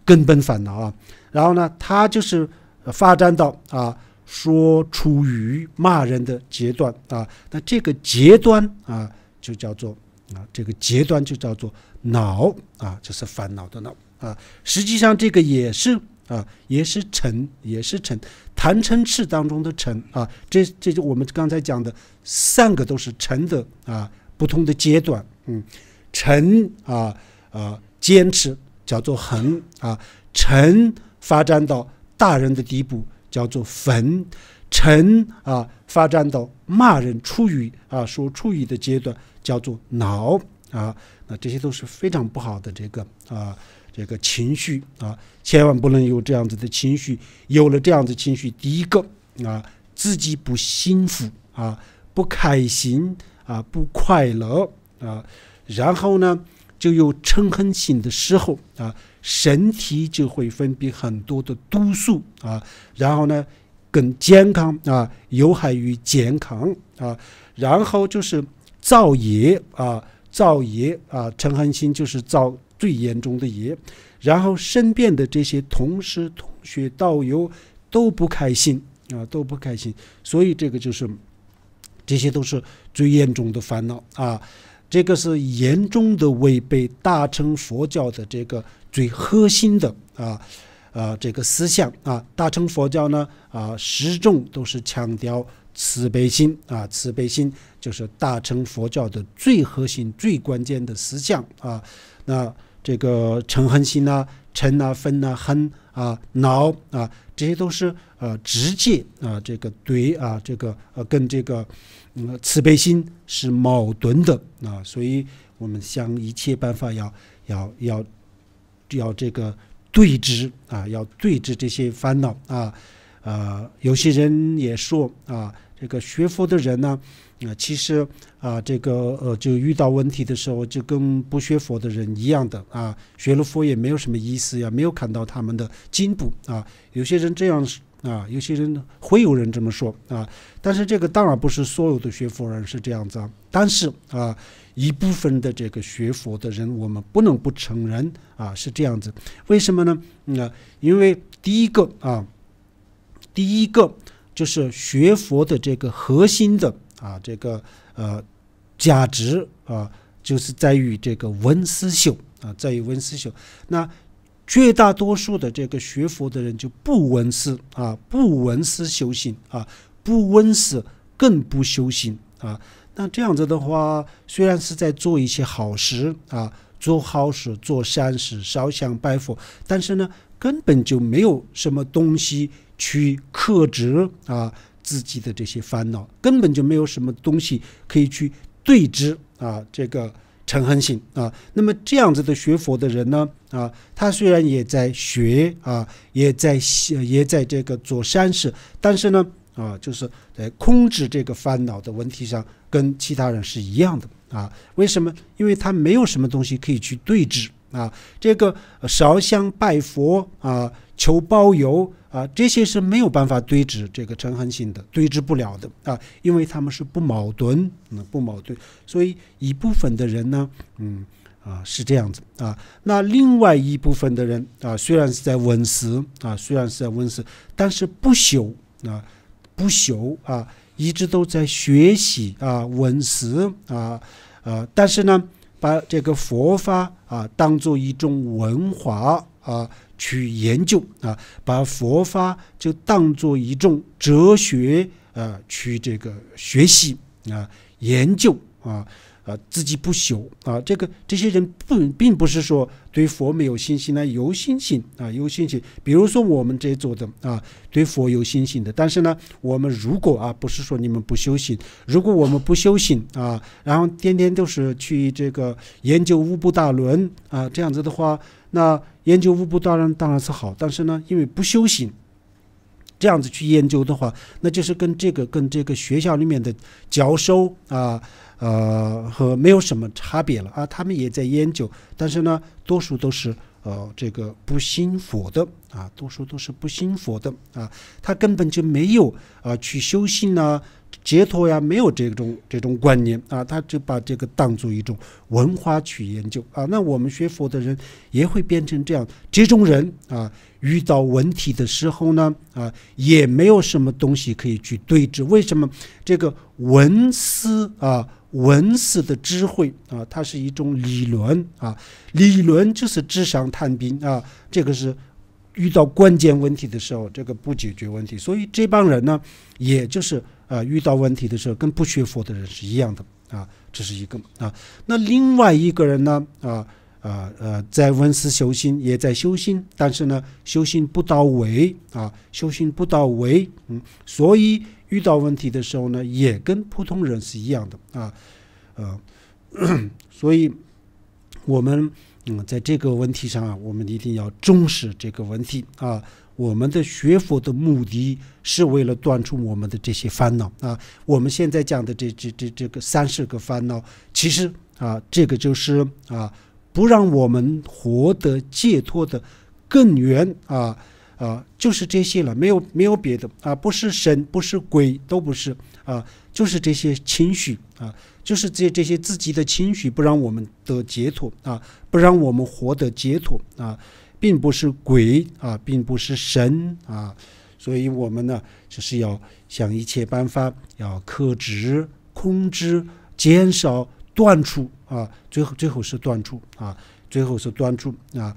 根本烦恼啊。然后呢，它就是发展到啊说出语、骂人的阶段啊。那这个阶段啊，就叫做啊这个阶段就叫做恼啊，就是烦恼的恼啊。实际上这个也是啊，也是成，也是成。贪嗔痴当中的嗔啊，这这就我们刚才讲的三个都是嗔的啊不同的阶段。嗯，嗔啊啊，坚持叫做恒啊，嗔发展到大人的地步叫做焚，嗔啊发展到骂人、出语啊，说出语的阶段叫做恼啊。那这些都是非常不好的这个啊。这个情绪啊，千万不能有这样子的情绪。有了这样子情绪，第一个啊，自己不幸福啊，不开心啊，不快乐啊。然后呢，就有嗔恨心的时候啊，身体就会分泌很多的毒素啊。然后呢，更健康啊，有害于健康啊。然后就是造业啊，造业啊，嗔恨心就是造。最严重的也，然后身边的这些同事、同学、道友都不开心啊，都不开心。所以这个就是，这些都是最严重的烦恼啊。这个是严重的违背大乘佛教的这个最核心的啊，呃，这个思想啊。大乘佛教呢啊，始终都是强调慈悲心啊，慈悲心就是大乘佛教的最核心、最关键的思想啊。那这个嗔恨心呐、嗔呐、愤呐、恨啊、恼啊，这些都是呃，直接啊，这个对啊，这个呃，跟这个嗯慈悲心是矛盾的啊，所以我们想一切办法要要要要这个对峙啊，要对峙这些烦恼啊。呃，有些人也说啊，这个学佛的人呢。啊，其实啊，这个呃，就遇到问题的时候，就跟不学佛的人一样的啊。学了佛也没有什么意思呀，没有看到他们的进步啊。有些人这样啊，有些人会有人这么说啊。但是这个当然不是所有的学佛人是这样子，但是啊，一部分的这个学佛的人，我们不能不承认啊，是这样子。为什么呢？那因为第一个啊，第一个就是学佛的这个核心的。啊，这个呃，价值啊，就是在于这个文思修啊，在于文思修。那绝大多数的这个学佛的人就不闻思啊，不闻思修行啊，不闻思更不修行啊。那这样子的话，虽然是在做一些好事啊，做好事、做善事、烧香拜佛，但是呢，根本就没有什么东西去克制啊。自己的这些烦恼根本就没有什么东西可以去对之啊，这个成恒性啊。那么这样子的学佛的人呢啊，他虽然也在学啊，也在也在这个做善事，但是呢啊，就是在控制这个烦恼的问题上跟其他人是一样的啊。为什么？因为他没有什么东西可以去对治啊。这个烧香拜佛啊，求包邮啊，这些是没有办法对峙这个平恒性的，对峙不了的啊，因为他们是不矛盾，嗯，不矛盾，所以一部分的人呢，嗯，啊，是这样子啊，那另外一部分的人啊，虽然是在文思啊，虽然是在文思，但是不朽啊，不朽啊，一直都在学习啊，文思啊，啊，但是呢，把这个佛法啊，当做一种文化啊。去研究啊，把佛法就当做一种哲学啊，去这个学习啊，研究啊。啊，自己不修啊，这个这些人不，并不是说对佛没有信心，那有信心啊，有信心。比如说我们这一组的啊，对佛有信心的。但是呢，我们如果啊，不是说你们不修行，如果我们不修行啊，然后天天都是去这个研究《乌部大伦啊，这样子的话，那研究《乌部大伦当然是好，但是呢，因为不修行，这样子去研究的话，那就是跟这个跟这个学校里面的教授啊。呃，和没有什么差别了啊。他们也在研究，但是呢，多数都是呃，这个不信佛的啊，多数都是不信佛的啊。他根本就没有啊，去修行啊，解脱呀，没有这种这种观念啊。他就把这个当做一种文化去研究啊。那我们学佛的人也会变成这样这种人啊。遇到问题的时候呢，啊，也没有什么东西可以去对峙。为什么这个文思啊？文思的智慧啊，它是一种理论啊，理论就是纸上谈兵啊，这个是遇到关键问题的时候，这个不解决问题。所以这帮人呢，也就是啊，遇到问题的时候跟不学佛的人是一样的啊，这是一个啊。那另外一个人呢，啊啊呃，在文思修心，也在修心，但是呢，修心不到位啊，修心不到位，嗯，所以。遇到问题的时候呢，也跟普通人是一样的啊，呃，<clears throat> 所以，我们嗯，在这个问题上啊，我们一定要重视这个问题啊。我们的学佛的目的是为了断除我们的这些烦恼啊。我们现在讲的这这这这个三十个烦恼，其实啊，这个就是啊，不让我们活得解脱的根源啊。啊，就是这些了，没有没有别的啊，不是神，不是鬼，都不是啊，就是这些情绪啊，就是这这些自己的情绪，不让我们得解脱啊，不让我们活得解脱啊，并不是鬼啊，并不是神啊，所以我们呢，就是要想一切办法，要克制、控制、减少、断除啊，最后最后是断除啊，最后是断除啊，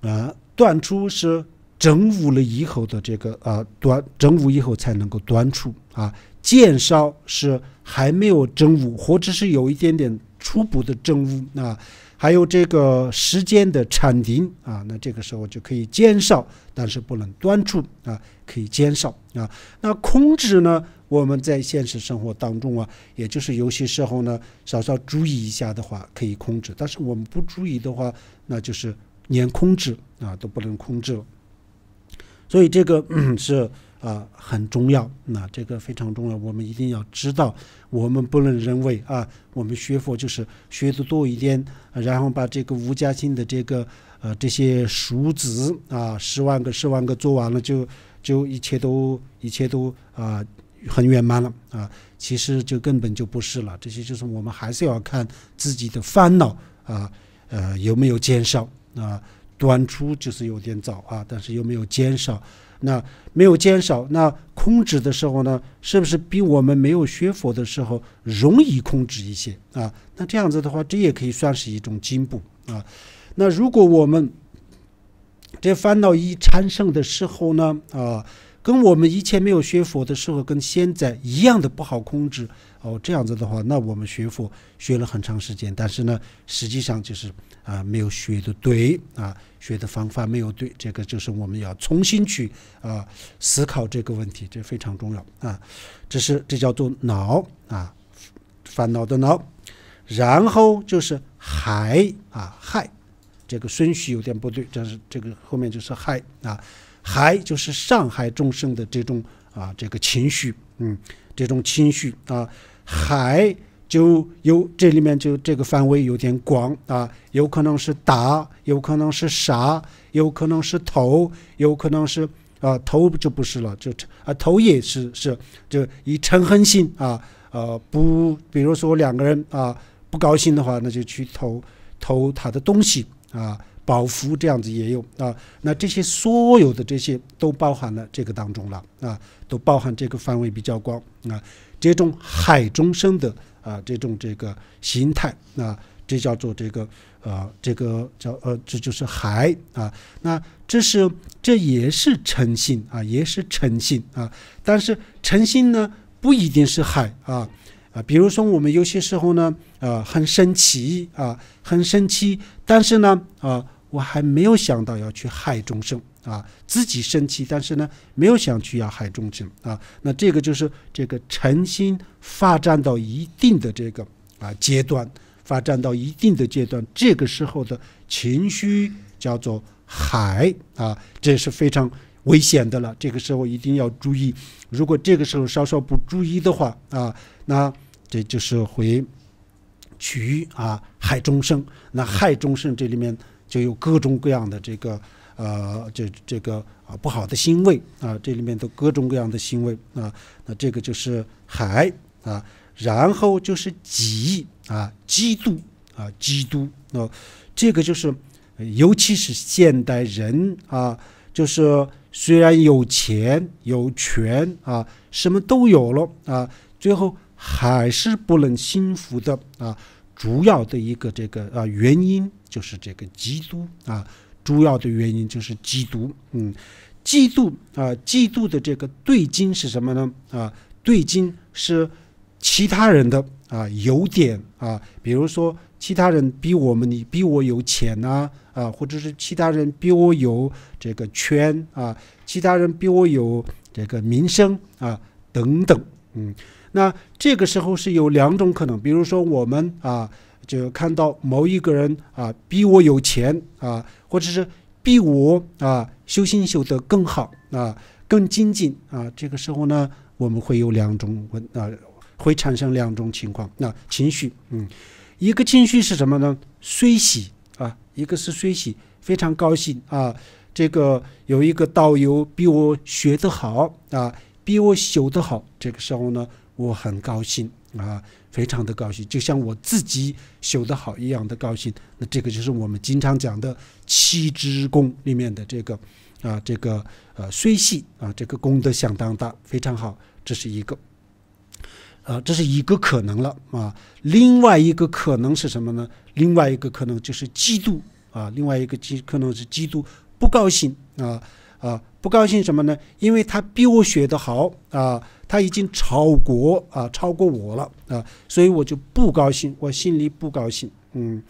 啊，断出是。蒸乌了以后的这个啊端蒸乌以后才能够端出啊，煎烧是还没有蒸乌或者是有一点点初步的蒸乌啊，还有这个时间的产停啊，那这个时候就可以煎烧，但是不能端出啊，可以煎烧啊。那控制呢，我们在现实生活当中啊，也就是有些时候呢，稍稍注意一下的话可以控制，但是我们不注意的话，那就是连控制啊都不能控制了。所以这个 <clears throat> 是啊很重要，那这个非常重要，我们一定要知道，我们不能认为啊，我们学佛就是学的多一点，然后把这个无家性的这个呃这些数字啊，十万个十万个做完了就就一切都一切都啊很圆满了啊，其实就根本就不是了，这些就是我们还是要看自己的烦恼啊呃有没有减少啊。短出就是有点早啊，但是又没有减少，那没有减少，那控制的时候呢，是不是比我们没有学佛的时候容易控制一些啊？那这样子的话，这也可以算是一种进步啊。那如果我们这烦恼一产生的时候呢，啊。跟我们以前没有学佛的时候，跟现在一样的不好控制哦。这样子的话，那我们学佛学了很长时间，但是呢，实际上就是啊，没有学的对啊，学的方法没有对。这个就是我们要重新去啊思考这个问题，这非常重要啊。这是这叫做恼啊，烦恼的恼。然后就是害啊，害。这个顺序有点不对，这是这个后面就是害啊。还就是伤害众生的这种啊，这个情绪，嗯，这种情绪啊，还就有这里面就这个范围有点广啊，有可能是打，有可能是杀，有可能是偷，有可能是啊偷就不是了，就啊偷也是是就以嗔恨心啊，呃不，比如说两个人啊不高兴的话，那就去偷偷他的东西啊。保福这样子也有啊，那这些所有的这些都包含了这个当中了啊，都包含这个范围比较广啊，这种海中生的啊，这种这个形态啊，这叫做这个呃，这个叫呃，这就是海啊，那这是这也是诚信啊，也是诚信啊，但是诚信呢不一定是海啊啊，比如说我们有些时候呢，呃，很生气啊，很生气，但是呢啊。我还没有想到要去害众生啊，自己生气，但是呢，没有想去要害众生啊。那这个就是这个诚心发展到一定的这个啊阶段，发展到一定的阶段，这个时候的情绪叫做海啊，这是非常危险的了。这个时候一定要注意，如果这个时候稍稍不注意的话啊，那这就是会取啊害众生。那害众生这里面。就有各种各样的这个呃，这这个啊不好的腥味啊，这里面都各种各样的腥味啊，那这个就是海啊，然后就是己啊基督啊基督啊，这个就是尤其是现代人啊，就是虽然有钱有权啊，什么都有了啊，最后还是不能幸福的啊，主要的一个这个啊原因。就是这个嫉妒啊，主要的原因就是嫉妒。嗯，嫉妒啊，嫉妒的这个对金是什么呢？啊，对金是其他人的啊优点啊，比如说其他人比我们，你比我有钱呐啊，或者是其他人比我有这个权啊，其他人比我有这个名声啊等等。嗯，那这个时候是有两种可能，比如说我们啊。就看到某一个人啊，比我有钱啊，或者是比我啊修行修得更好啊，更精进啊，这个时候呢，我们会有两种问啊，会产生两种情况啊，情绪，嗯，一个情绪是什么呢？欢喜啊，一个是欢喜，非常高兴啊，这个有一个道友比我学得好啊，比我修得好，这个时候呢，我很高兴。啊，非常的高兴，就像我自己修得好一样的高兴。那这个就是我们经常讲的七支功里面的这个，啊，这个呃水系啊，这个功德相当大，非常好。这是一个，啊，这是一个可能了啊。另外一个可能是什么呢？另外一个可能就是嫉妒啊，另外一个极可能是嫉妒不高兴啊啊，不高兴什么呢？因为他比我学得好啊。他已经超过啊，超过我了啊，所以我就不高兴，我心里不高兴，嗯，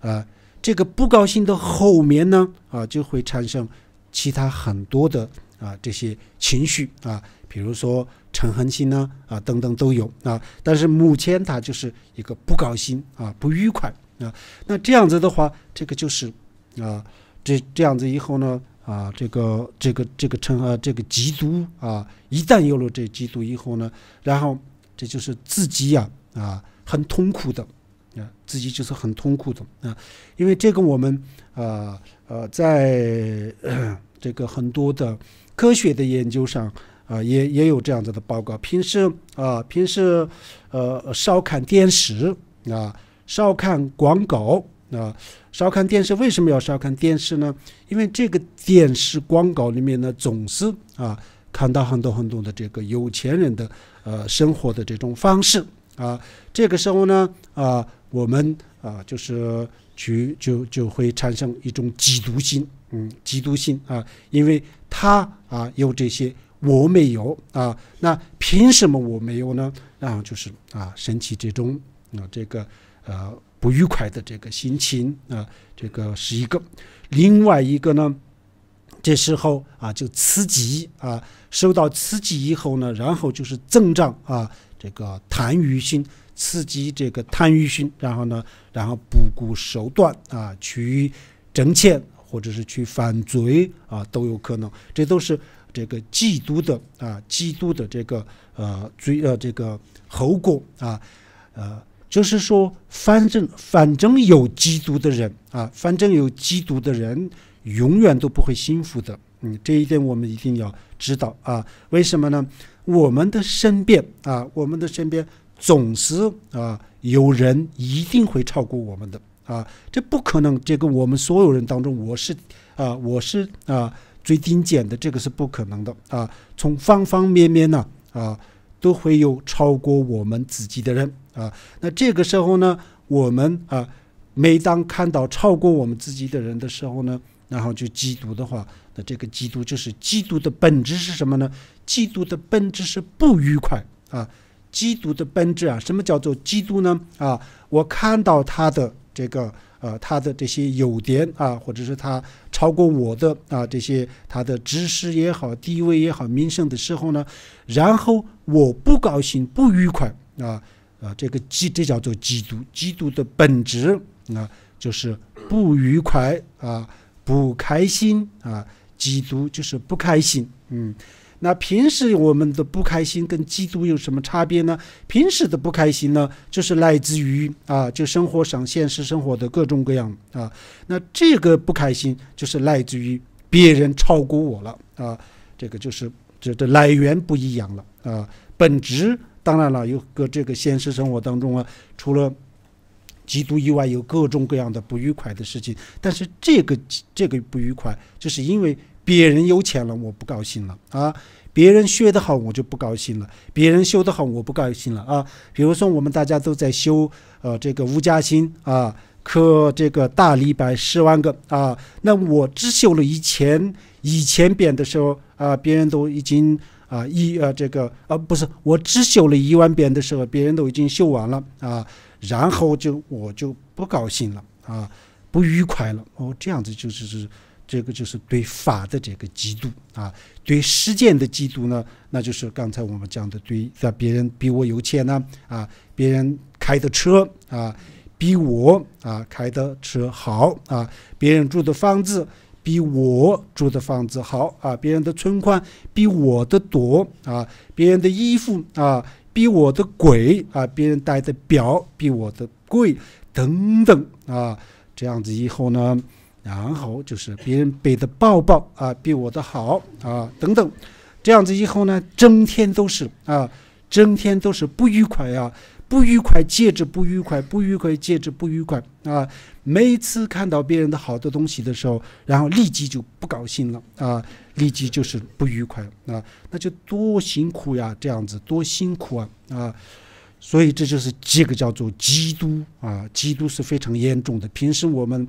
啊，这个不高兴的后面呢，啊，就会产生其他很多的啊这些情绪啊，比如说嗔恨心呢，啊等等都有啊，但是目前他就是一个不高兴啊，不愉快啊，那这样子的话，这个就是啊，这这样子以后呢。啊，这个这个这个称啊，这个嫉妒啊，一旦有了这嫉妒以后呢，然后这就是自己呀啊，很痛苦的，啊，自己就是很痛苦的啊，因为这个我们啊呃，在 <clears throat> 这个很多的科学的研究上啊，也也有这样子的报告。平时啊，平时呃少看电视啊，少看广告。啊，少看电视，为什么要少看电视呢？因为这个电视广告里面呢，总是啊看到很多很多的这个有钱人的呃生活的这种方式啊。这个时候呢，啊，我们啊就是去就就会产生一种嫉妒心，嗯，嫉妒心啊，因为他啊有这些我没有啊，那凭什么我没有呢？啊，就是啊，升起这种啊这个呃。不愉快的这个心情啊，这个是一个；另外一个呢，这时候啊就刺激啊，受到刺激以后呢，然后就是增长啊，这个贪欲心，刺激这个贪欲心，然后呢，然后不顾手段啊去挣钱，或者是去犯罪啊都有可能，这都是这个嫉妒的啊，嫉妒的这个呃追呃这个后果啊，呃。就是说，反正反正有基督的人啊，反正有基督的人永远都不会幸福的。嗯，这一点我们一定要知道啊。为什么呢？我们的身边啊，我们的身边总是啊有人一定会超过我们的啊，这不可能。这个我们所有人当中，我是啊，我是啊最顶尖的，这个是不可能的啊。从方方面面呢啊，都会有超过我们自己的人。啊，那这个时候呢，我们啊，每当看到超过我们自己的人的时候呢，然后就嫉妒的话，那这个嫉妒就是嫉妒的本质是什么呢？嫉妒的本质是不愉快啊。嫉妒的本质啊，什么叫做嫉妒呢？啊，我看到他的这个呃他的这些优点啊，或者是他超过我的啊这些他的知识也好、地位也好、名声的时候呢，然后我不高兴、不愉快啊。啊，这个嫉，这叫做嫉妒。嫉妒的本质啊，就是不愉快啊，不开心啊。嫉妒就是不开心。嗯，那平时我们的不开心跟嫉妒有什么差别呢？平时的不开心呢，就是来自于啊，就生活上、现实生活的各种各样啊。那这个不开心就是来自于别人超过我了啊，这个就是这的来源不一样了啊，本质。当然了，有个这个现实生活当中啊，除了嫉妒以外，有各种各样的不愉快的事情。但是这个这个不愉快，就是因为别人有钱了，我不高兴了啊；别人学的好，我就不高兴了；别人修的好，我不高兴了啊。比如说，我们大家都在修呃这个吴家兴啊，刻这个大礼拜十万个啊，那我只修了一千以前贬的时候啊，别人都已经。啊，一呃，这个呃，不是，我只绣了一万遍的时候，别人都已经绣完了啊，然后就我就不高兴了啊，不愉快了哦，这样子就是是这个就是对法的这个嫉妒啊，对时间的嫉妒呢，那就是刚才我们讲的，对在别人比我有钱呢啊，别人开的车啊比我啊开的车好啊，别人住的房子。比我住的房子好啊，别人的存款比我的多啊，别人的衣服啊比我的贵啊，别人戴的表比我的贵，等等啊，这样子以后呢，然后就是别人背的包包啊比我的好啊，等等，这样子以后呢，整天都是啊，整天都是不愉快呀，不愉快接着不愉快，不愉快接着不愉快啊。每次看到别人的好的东西的时候，然后立即就不高兴了啊，立即就是不愉快啊，那就多辛苦呀，这样子多辛苦啊啊，所以这就是这个叫做嫉妒啊，嫉妒是非常严重的。平时我们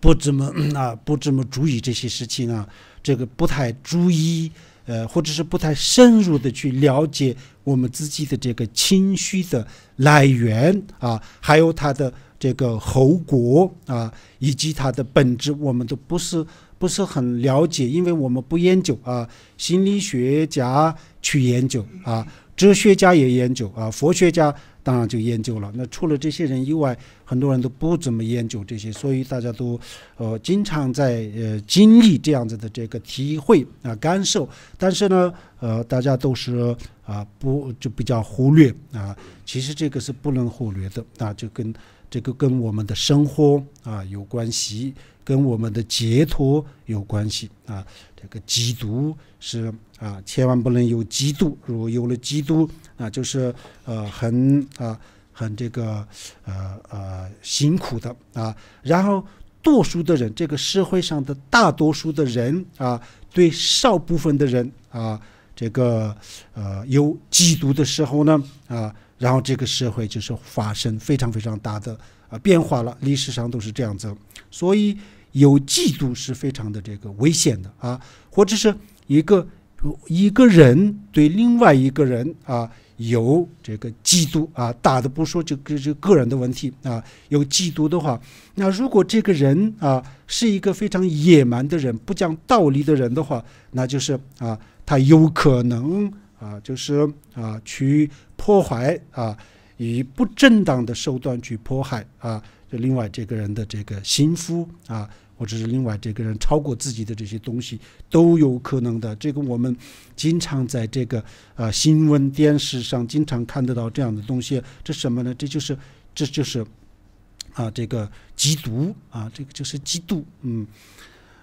不怎么啊，不怎么注意这些事情啊，这个不太注意，呃，或者是不太深入的去了解我们自己的这个情绪的来源啊，还有它的。这个后国啊，以及它的本质，我们都不是不是很了解，因为我们不研究啊。心理学家去研究啊，哲学家也研究啊，佛学家当然就研究了。那除了这些人以外，很多人都不怎么研究这些，所以大家都呃经常在呃经历这样子的这个体会啊感受，但是呢呃大家都是啊不就比较忽略啊，其实这个是不能忽略的啊，就跟。这个跟我们的生活啊有关系，跟我们的解脱有关系啊。这个嫉妒是啊，千万不能有嫉妒。如果有了嫉妒啊，就是呃很啊很这个呃呃辛苦的啊。然后多数的人，这个社会上的大多数的人啊，对少部分的人啊，这个呃有嫉妒的时候呢啊。然后这个社会就是发生非常非常大的啊变化了，历史上都是这样子，所以有嫉妒是非常的这个危险的啊，或者是一个一个人对另外一个人啊有这个嫉妒啊，大的不说，这个就个人的问题啊，有嫉妒的话，那如果这个人啊是一个非常野蛮的人、不讲道理的人的话，那就是啊他有可能。啊，就是啊，去破坏啊，以不正当的手段去迫害啊，就另外这个人的这个心腹啊，或者是另外这个人超过自己的这些东西都有可能的。这个我们经常在这个啊新闻电视上经常看得到这样的东西。这什么呢？这就是这就是啊，这个嫉妒啊，这个就是嫉妒。嗯，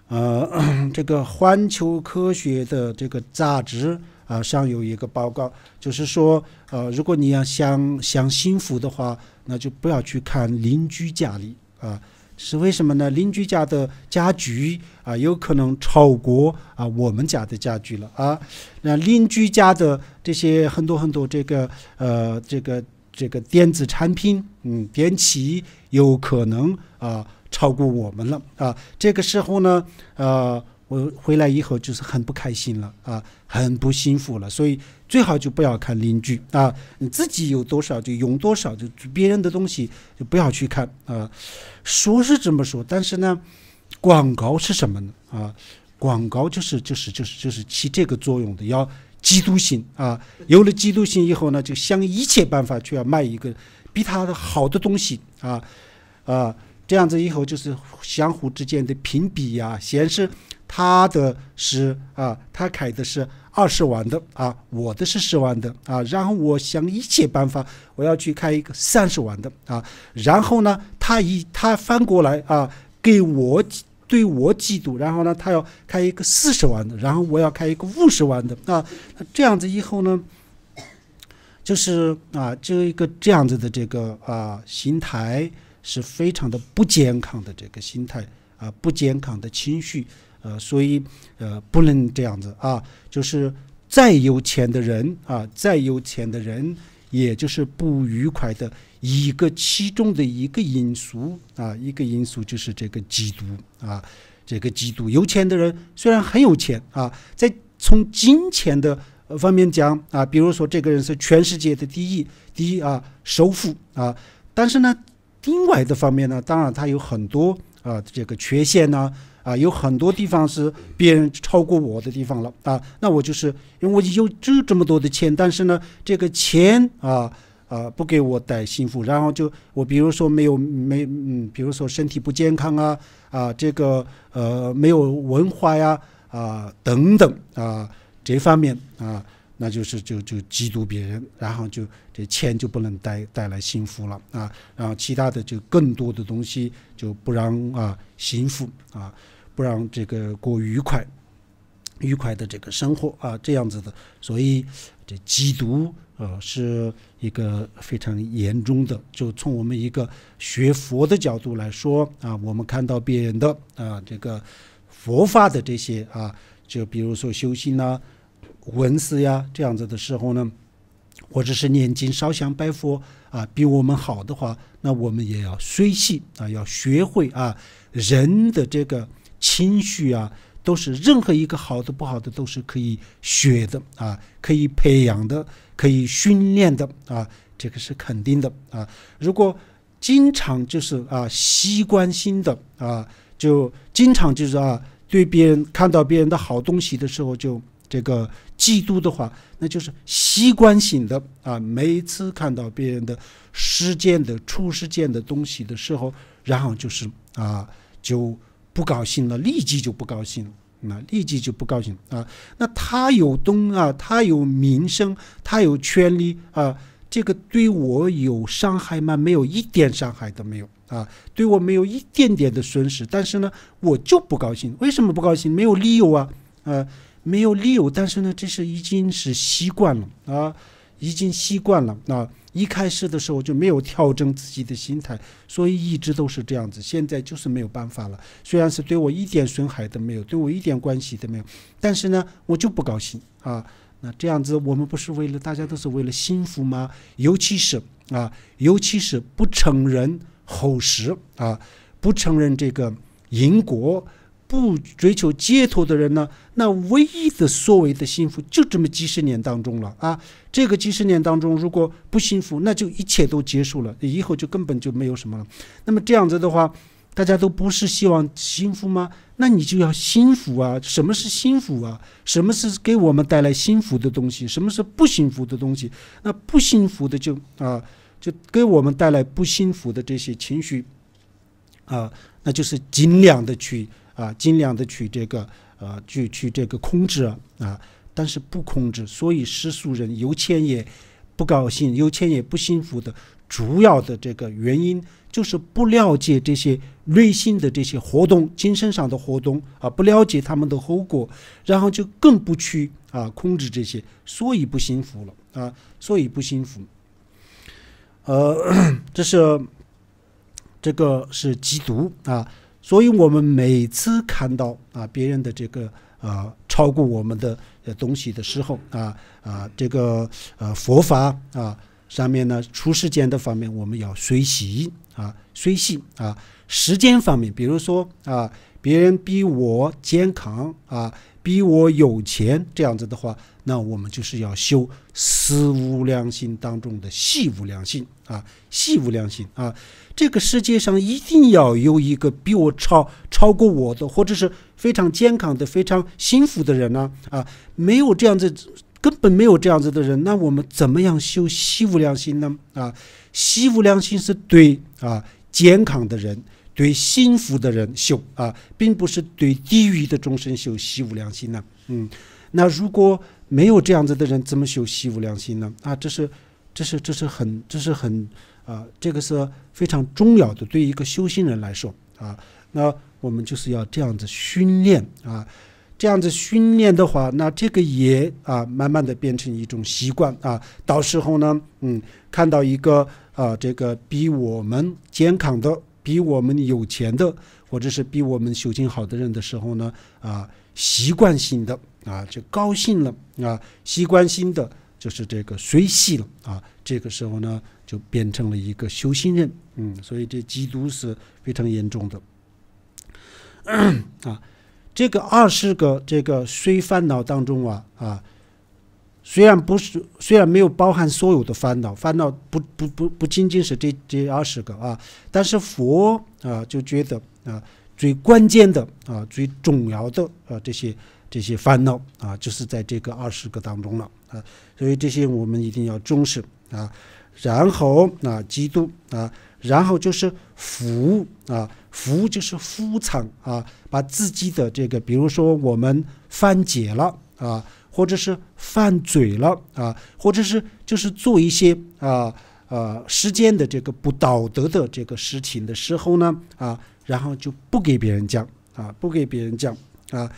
呃，<coughs> 这个《环球科学》的这个杂志。啊，上有一个报告，就是说，呃，如果你要想想幸福的话，那就不要去看邻居家里啊，是为什么呢？邻居家的家具啊，有可能超过啊我们家的家具了啊。那邻居家的这些很多很多这个呃，这个这个电子产品，嗯，电器有可能啊超过我们了啊。这个时候呢，呃。我回来以后就是很不开心了啊，很不幸福了。所以最好就不要看邻居啊，你自己有多少就用多少，就别人的东西就不要去看啊。说是这么说，但是呢，广告是什么呢啊？广告就是就是就是就是起这个作用的，要嫉妒心啊。有了嫉妒心以后呢，就想一切办法去要卖一个比他的好的东西啊啊，这样子以后就是相互之间的评比呀，显示。他的是啊，他开的是二十万的啊，我的是十万的啊，然后我想一切办法，我要去开一个三十万的啊，然后呢，他一他翻过来啊，给我对我嫉妒，然后呢，他要开一个四十万的，然后我要开一个五十万的啊，这样子以后呢，就是啊，这一个这样子的这个啊心态是非常的不健康的，这个心态啊不健康的情绪。呃，所以呃，不能这样子啊，就是再有钱的人啊，再有钱的人，也就是不愉快的一个其中的一个因素啊，一个因素就是这个嫉妒啊，这个嫉妒。有钱的人虽然很有钱啊，在从金钱的方面讲啊，比如说这个人是全世界的第一第一啊首富啊，但是呢，另外的方面呢，当然他有很多啊这个缺陷呢。啊，有很多地方是别人超过我的地方了啊，那我就是因为我就这这么多的钱，但是呢，这个钱啊啊不给我带幸福，然后就我比如说没有没嗯，比如说身体不健康啊啊，这个呃没有文化呀啊等等啊这方面啊，那就是就就嫉妒别人，然后就这钱就不能带带来幸福了啊，然后其他的就更多的东西就不让啊幸福啊。不让这个过愉快、愉快的这个生活啊，这样子的，所以这基毒啊是一个非常严重的。就从我们一个学佛的角度来说啊，我们看到别人的啊这个佛法的这些啊，就比如说修行呐、文思呀这样子的时候呢，或者是念经、烧香拜佛啊，比我们好的话，那我们也要学习啊，要学会啊人的这个。情绪啊，都是任何一个好的、不好的，都是可以学的啊，可以培养的，可以训练的啊，这个是肯定的啊。如果经常就是啊，习惯性的啊，就经常就是啊，对别人看到别人的好东西的时候，就这个嫉妒的话，那就是习惯性的啊。每次看到别人的事件的初事件的东西的时候，然后就是啊，就。不高兴了，立即就不高兴了，那立即就不高兴啊！那他有东啊，他有民生，他有权利啊，这个对我有伤害吗？没有一点伤害都没有啊，对我没有一点点的损失。但是呢，我就不高兴，为什么不高兴？没有理由啊，呃，没有理由。但是呢，这是已经是习惯了啊，已经习惯了啊。一开始的时候就没有调整自己的心态，所以一直都是这样子。现在就是没有办法了。虽然是对我一点损害都没有，对我一点关系都没有，但是呢，我就不高兴啊。那这样子，我们不是为了大家都是为了幸福吗？尤其是啊，尤其是不承认后世啊，不承认这个因果。不追求解脱的人呢？那唯一的所谓的幸福就这么几十年当中了啊！这个几十年当中，如果不幸福，那就一切都结束了，以后就根本就没有什么了。那么这样子的话，大家都不是希望幸福吗？那你就要幸福啊！什么是幸福啊？什么是给我们带来幸福的东西？什么是不幸福的东西？那不幸福的就啊，就给我们带来不幸福的这些情绪啊，那就是尽量的去。啊，尽量的去这个呃，去去这个控制啊，但是不控制，所以世俗人有钱也不高兴，有钱也不幸福的主要的这个原因就是不了解这些内心的这些活动，精神上的活动啊，不了解他们的后果，然后就更不去啊控制这些，所以不幸福了啊，所以不幸福。呃，<coughs> 这是这个是缉毒啊。所以我们每次看到啊别人的这个呃超过我们的东西的时候啊啊这个呃佛法啊上面呢出世间的方面我们要随喜啊随喜啊时间方面比如说啊别人比我健康啊。比我有钱这样子的话，那我们就是要修思无量心当中的细无量心啊，细无量心啊，这个世界上一定要有一个比我超超过我的，或者是非常健康的、非常幸福的人呢啊，没有这样子，根本没有这样子的人，那我们怎么样修细无量心呢？啊，细无量心是对啊健康的人。对幸福的人修啊，并不是对地狱的众生修习无量心呢。嗯，那如果没有这样子的人，怎么修习无量心呢？啊，这是，这是，这是很，这是很，啊，这个是非常重要的，对一个修行人来说啊。那我们就是要这样子训练啊，这样子训练的话，那这个也啊，慢慢的变成一种习惯啊。到时候呢，嗯，看到一个啊，这个比我们健康的。比我们有钱的，或者是比我们修行好的人的时候呢，啊，习惯性的啊就高兴了啊，习惯性的就是这个随喜了啊，这个时候呢就变成了一个修行人，嗯，所以这嫉妒是非常严重的。<clears throat> 啊，这个二十个这个随烦恼当中啊啊。虽然不是，虽然没有包含所有的烦恼，烦恼不不不不仅仅是这这二十个啊，但是佛啊就觉得啊最关键的啊最重要的啊这些这些烦恼啊就是在这个二十个当中了啊，所以这些我们一定要重视啊，然后啊基督啊，然后就是福啊，福就是福藏啊，把自己的这个比如说我们翻解了啊。或者是犯罪了啊，或者是就是做一些啊呃时间的这个不道德的这个事情的时候呢啊，然后就不给别人讲啊，不给别人讲啊，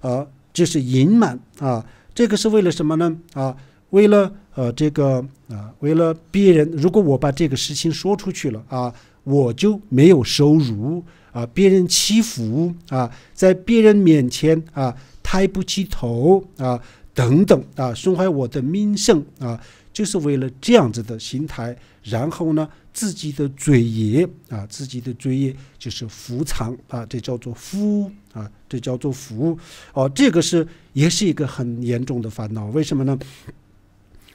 呃，就是隐瞒啊，这个是为了什么呢啊？为了呃这个啊，为了别人，如果我把这个事情说出去了啊，我就没有收入啊，别人欺负啊，在别人面前啊。抬不起头啊，等等啊，损害我的名声啊，就是为了这样子的心态。然后呢，自己的嘴业啊，自己的嘴业就是福藏啊，这叫做福啊，这叫做福。哦，这个是也是一个很严重的烦恼。为什么呢？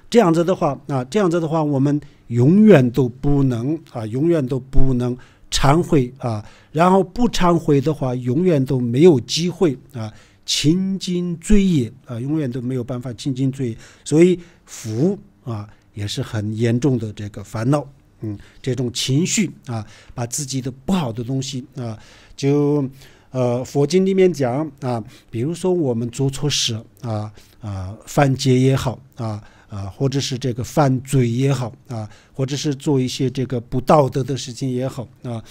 这样子的话啊，这样子的话，我们永远都不能啊，永远都不能忏悔啊。然后不忏悔的话，永远都没有机会啊。清净罪业啊，永远都没有办法清净罪，所以福啊也是很严重的这个烦恼，嗯，这种情绪啊，把自己的不好的东西啊，就呃佛经里面讲啊，比如说我们做错事啊啊犯戒也好啊啊，或者是这个犯罪也好啊，或者是做一些这个不道德的事情也好啊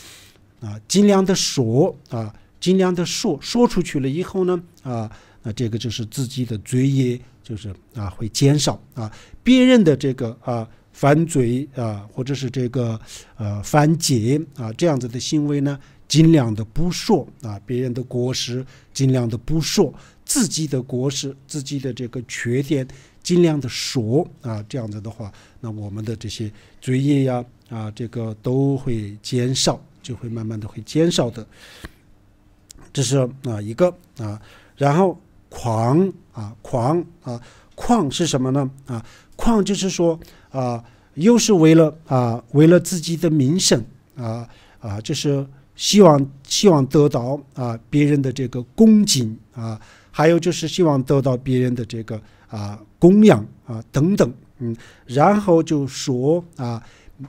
啊，尽量的说啊。尽量的说说出去了以后呢，啊，那这个就是自己的罪业，就是啊，会减少啊。别人的这个啊犯罪啊，或者是这个呃犯戒啊，这样子的行为呢，尽量的不说啊。别人的过失尽量的不说，自己的过失、自己的这个缺点，尽量的说啊。这样子的话，那我们的这些罪业呀，啊，这个都会减少，就会慢慢的会减少的。这是啊一个啊，然后狂啊狂啊狂是什么呢啊？狂就是说啊，又是为了啊，为了自己的名声啊啊，就是希望希望得到啊别人的这个恭敬啊，还有就是希望得到别人的这个啊供养啊等等嗯，然后就说啊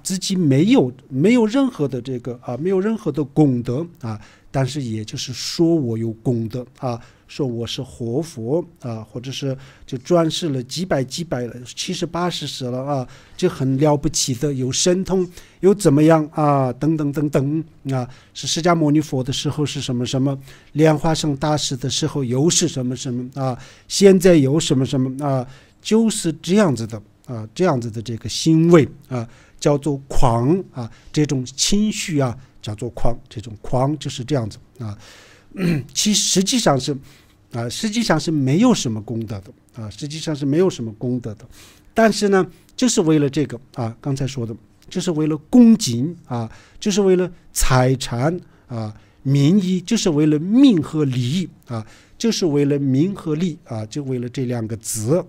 自己没有没有任何的这个啊，没有任何的功德啊。但是也就是说，我有功德啊，说我是活佛啊，或者是就转世了几百几百七十八十世了啊，就很了不起的，有神通，又怎么样啊？等等等等啊，是释迦牟尼佛的时候是什么什么，莲花生大师的时候又是什么什么啊？现在又什么什么啊？就是这样子的啊，这样子的这个欣慰啊，叫做狂啊，这种情绪啊。叫做框，这种框就是这样子啊，<clears throat> 其实际上是啊，实际上是没有什么功德的啊，实际上是没有什么功德的。但是呢，就是为了这个啊，刚才说的，就是为了公锦啊，就是为了财产啊，名医就是为了命和利啊，就是为了名和利啊，就为了这两个字，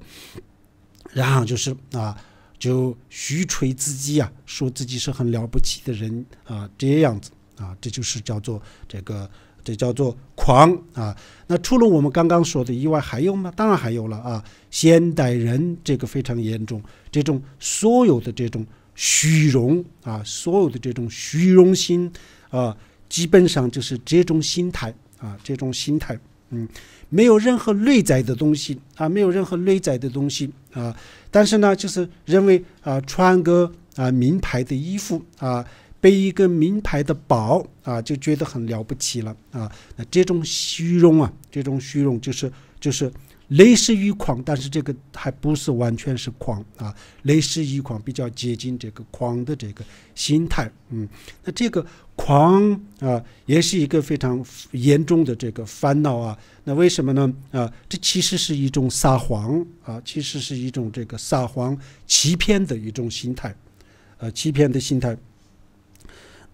然后就是啊。就虚吹自己啊，说自己是很了不起的人啊，这样子啊，这就是叫做这个，这叫做狂啊。那除了我们刚刚说的以外，还有吗？当然还有了啊。现代人这个非常严重，这种所有的这种虚荣啊，所有的这种虚荣心啊，基本上就是这种心态啊，这种心态，嗯，没有任何内在的东西啊，没有任何内在的东西啊。但是呢，就是认为啊，穿个啊名牌的衣服啊，背一个名牌的包啊，就觉得很了不起了啊。那这种虚荣啊，这种虚荣就是就是。类似于狂，但是这个还不是完全是狂啊，类似于狂比较接近这个狂的这个心态。嗯，那这个狂啊，也是一个非常严重的这个烦恼啊。那为什么呢？啊，这其实是一种撒谎啊，其实是一种这个撒谎欺骗的一种心态，呃，欺骗的心态。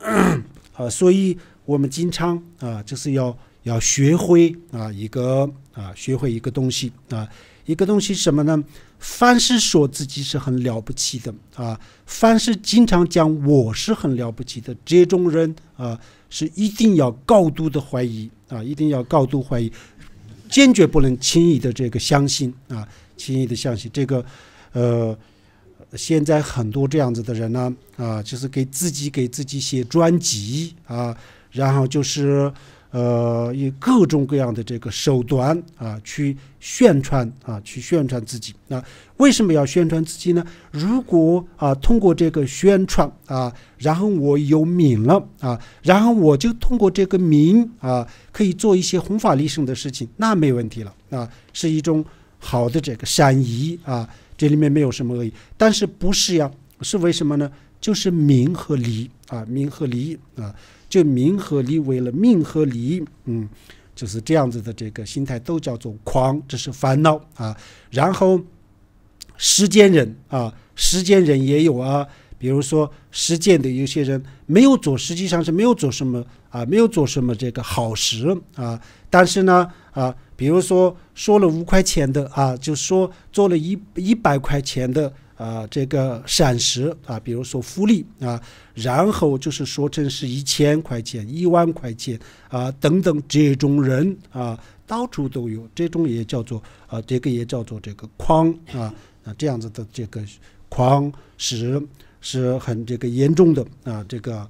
<coughs> 啊，所以我们经常啊，就是要。要学会啊，一个啊，学会一个东西啊，一个东西什么呢？凡是说自己是很了不起的啊，凡是经常讲我是很了不起的这种人啊，是一定要高度的怀疑啊，一定要高度怀疑，坚决不能轻易的这个相信啊，轻易的相信这个。呃，现在很多这样子的人呢啊，就是给自己给自己写专辑啊，然后就是。呃，以各种各样的这个手段啊，去宣传啊，去宣传自己。那为什么要宣传自己呢？如果啊，通过这个宣传啊，然后我有名了啊，然后我就通过这个名啊，可以做一些弘法利生的事情，那没问题了啊，是一种好的这个善意啊，这里面没有什么恶意。但是不是呀？是为什么呢？就是名和利啊，名和利啊。就名和利为了名和利，嗯，就是这样子的这个心态都叫做狂，这是烦恼啊。然后，世间人啊，世间人也有啊，比如说，实践的有些人没有做，实际上是没有做什么啊，没有做什么这个好事啊。但是呢啊，比如说说了五块钱的啊，就说做了一一百块钱的。啊，这个闪食啊，比如说福利啊，然后就是说成是一千块钱、一万块钱啊等等，这种人啊，到处都有，这种也叫做啊，这个也叫做这个框啊啊，这样子的这个框石是很这个严重的啊，这个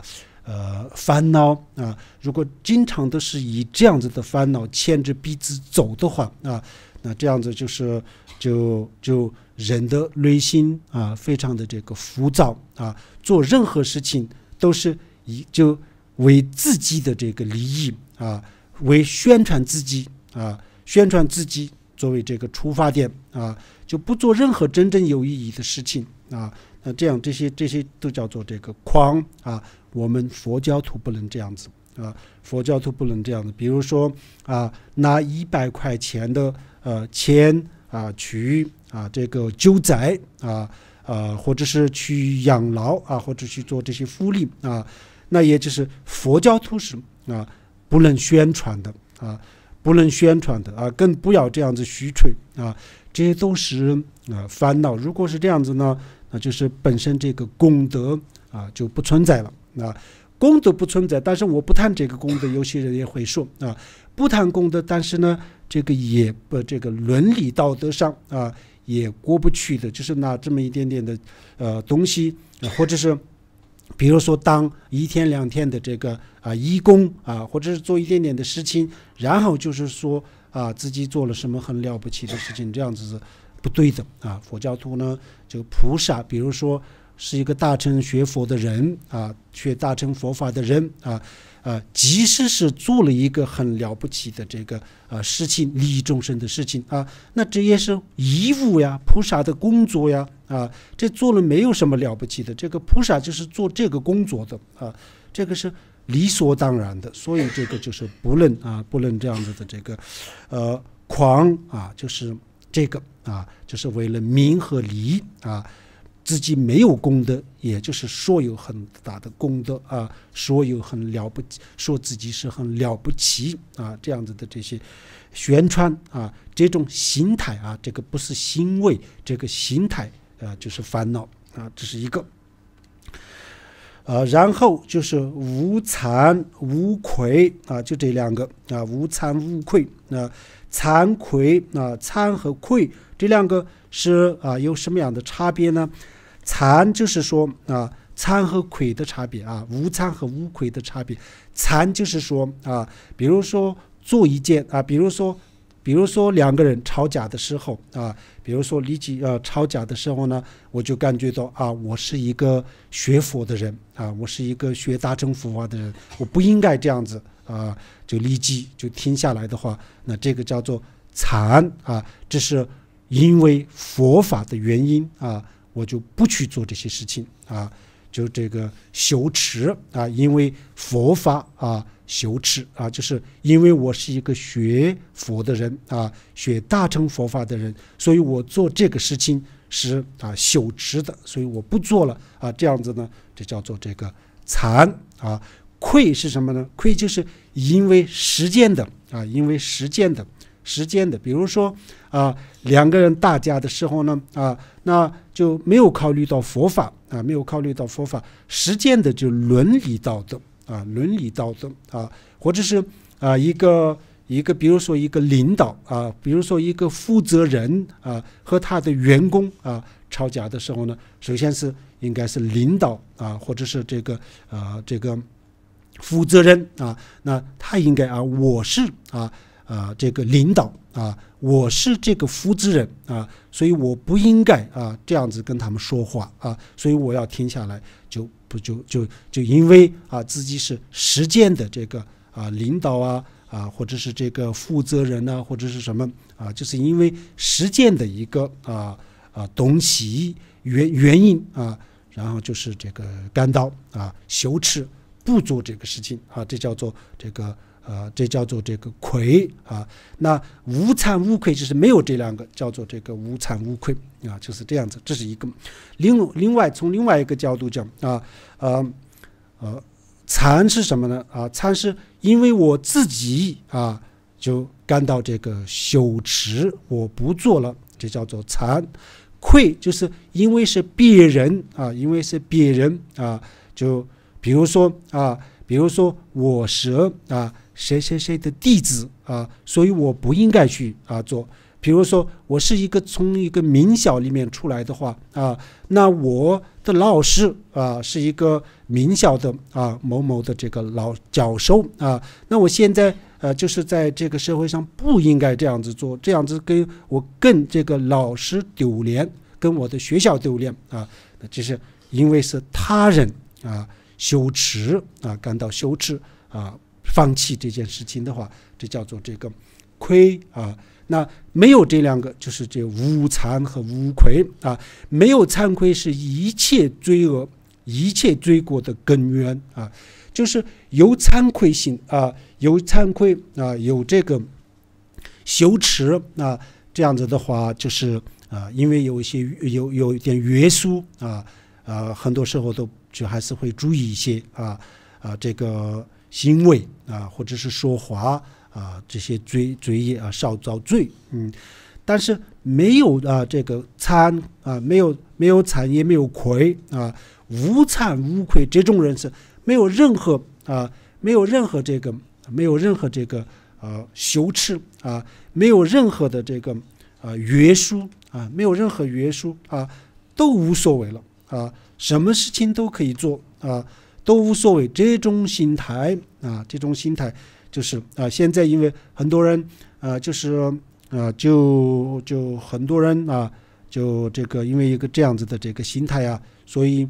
呃烦恼啊，如果经常都是以这样子的烦恼牵着鼻子走的话啊，那这样子就是就就。人的内心啊，非常的这个浮躁啊，做任何事情都是以就为自己的这个利益啊，为宣传自己啊，宣传自己作为这个出发点啊，就不做任何真正有意义的事情啊。那这样这些这些都叫做这个狂啊。我们佛教徒不能这样子啊，佛教徒不能这样子。比如说啊，拿一百块钱的呃钱啊去。啊，这个救灾啊，呃，或者是去养老啊，或者去做这些福利啊，那也就是佛教徒是啊不能宣传的啊，不能宣传的啊，更不要这样子虚吹啊，这些都是啊烦恼。如果是这样子呢，那就是本身这个功德啊就不存在了啊，功德不存在。但是我不谈这个功德，有些人也会说啊，不谈功德，但是呢，这个也不这个伦理道德上啊。也过不去的，就是拿这么一点点的，呃，东西，或者是，比如说当一天两天的这个啊义工啊，或者是做一点点的事情，然后就是说啊自己做了什么很了不起的事情，这样子是不对的啊。佛教徒呢，这个菩萨，比如说是一个大乘学佛的人啊，学大乘佛法的人啊。呃，即使是做了一个很了不起的这个呃事情，利众生的事情啊，那这也是义务呀，菩萨的工作呀，啊，这做了没有什么了不起的，这个菩萨就是做这个工作的啊，这个是理所当然的，所以这个就是不能啊，不能这样子的这个，呃，狂啊，就是这个啊，就是为了名和利啊。自己没有功德，也就是说有很大的功德啊，说有很了不起，说自己是很了不起啊，这样子的这些宣传啊，这种心态啊，这个不是行为，这个心态啊就是烦恼啊，这是一个。呃，然后就是无惭无愧啊，就这两个啊，无惭无愧。那惭愧啊，惭和愧这两个是啊有什么样的差别呢？惭就是说啊，参和葵的差别啊，无参和无葵的差别。惭就是说啊，比如说做一件啊，比如说，比如说两个人吵架的时候啊，比如说立即呃吵架的时候呢，我就感觉到啊，我是一个学佛的人啊，我是一个学大乘佛法的人，我不应该这样子啊，就立即就停下来的话，那这个叫做禅啊，这是因为佛法的原因啊。我就不去做这些事情啊，就这个修持啊，因为佛法啊，修持啊，就是因为我是一个学佛的人啊，学大乘佛法的人，所以我做这个事情是啊修持的，所以我不做了啊，这样子呢，这叫做这个惭啊，愧是什么呢？愧就是因为实践的啊，因为实践的。时间的，比如说啊，两个人打架的时候呢，啊，那就没有考虑到佛法啊，没有考虑到佛法实践的就伦理道德啊，伦理道德啊，或者是啊一个一个，比如说一个领导啊，比如说一个负责人啊，和他的员工啊吵架的时候呢，首先是应该是领导啊，或者是这个啊这个负责人啊，那他应该啊，我是啊。啊，这个领导啊，我是这个负责人啊，所以我不应该啊这样子跟他们说话啊，所以我要停下来，就不就就就因为啊自己是实践的这个啊领导啊啊或者是这个负责人呢，或者是什么啊，就是因为实践的一个啊啊东西原原因啊，然后就是这个感到啊羞耻，不做这个事情啊，这叫做这个。啊，这叫做这个愧啊。那无惭无愧就是没有这两个，叫做这个无惭无愧啊，就是这样子。这是一个。另另外从另外一个角度讲啊，呃呃，惭是什么呢？啊，惭是因为我自己啊，就感到这个羞耻，我不做了，这叫做惭。愧就是因为是别人啊，因为是别人啊，就比如说啊，比如说我蛇啊。谁谁谁的弟子啊，所以我不应该去啊做。比如说，我是一个从一个名校里面出来的话啊，那我的老师啊是一个名校的啊某某的这个老教授啊，那我现在呃就是在这个社会上不应该这样子做，这样子跟我跟这个老师丢脸，跟我的学校丢脸啊，就是因为是他人啊羞耻啊感到羞耻啊。放弃这件事情的话，这叫做这个亏啊。那没有这两个，就是这无惭和无愧啊。没有惭愧是一切罪恶、一切罪过的根源啊。就是有惭愧心啊，有惭愧啊，有这个羞耻啊，这样子的话，就是啊，因为有一些有有一点约束啊啊，很多时候都就还是会注意一些啊啊这个。行为啊，或者是说话啊，这些罪罪业啊，少遭罪。嗯，但是没有啊，这个参啊，没有没有惨业，没有亏啊，无惨无亏这种人是没有任何啊，没有任何这个，没有任何这个呃羞耻啊，没有任何的这个呃约束啊，没有任何约束啊，都无所谓了啊，什么事情都可以做啊。都无所谓，这种心态啊，这种心态就是啊，现在因为很多人呃，就是呃，就就很多人啊，就这个因为一个这样子的这个心态啊，所以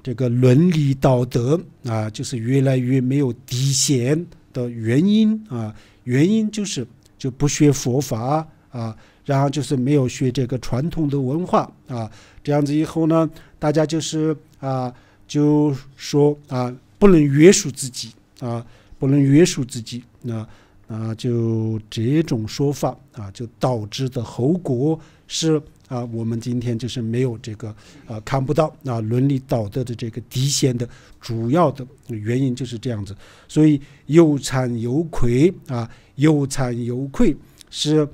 这个伦理道德啊，就是越来越没有底线的原因啊，原因就是就不学佛法啊，然后就是没有学这个传统的文化啊，这样子以后呢，大家就是啊。就说啊，不能约束自己啊，不能约束自己。那啊，就这种说法啊，就导致的后果是啊，我们今天就是没有这个啊，看不到啊伦理道德的这个底线的主要的原因就是这样子。所以有惭有愧啊，有惭有愧是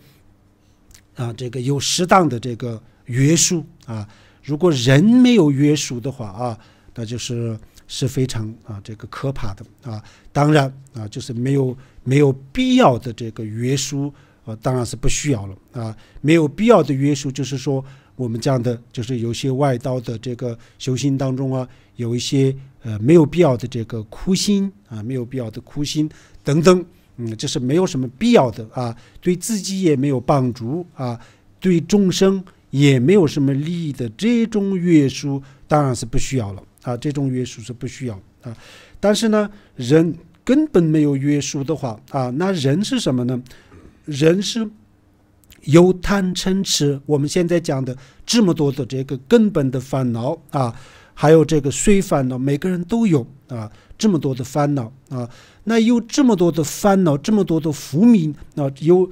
啊，这个有适当的这个约束啊。如果人没有约束的话啊。那就是是非常啊，这个可怕的啊，当然啊，就是没有没有必要的这个约束，呃，当然是不需要了啊，没有必要的约束，就是说我们这样的，就是有些外道的这个修行当中啊，有一些呃没有必要的这个苦心啊，没有必要的苦心等等，嗯，这是没有什么必要的啊，对自己也没有帮助啊，对众生也没有什么利益的这种约束，当然是不需要了。啊，这种约束是不需要啊。但是呢，人根本没有约束的话啊，那人是什么呢？人是由贪嗔痴，我们现在讲的这么多的这个根本的烦恼啊，还有这个虽烦恼，每个人都有啊，这么多的烦恼啊。那有这么多的烦恼，这么多的浮名啊，有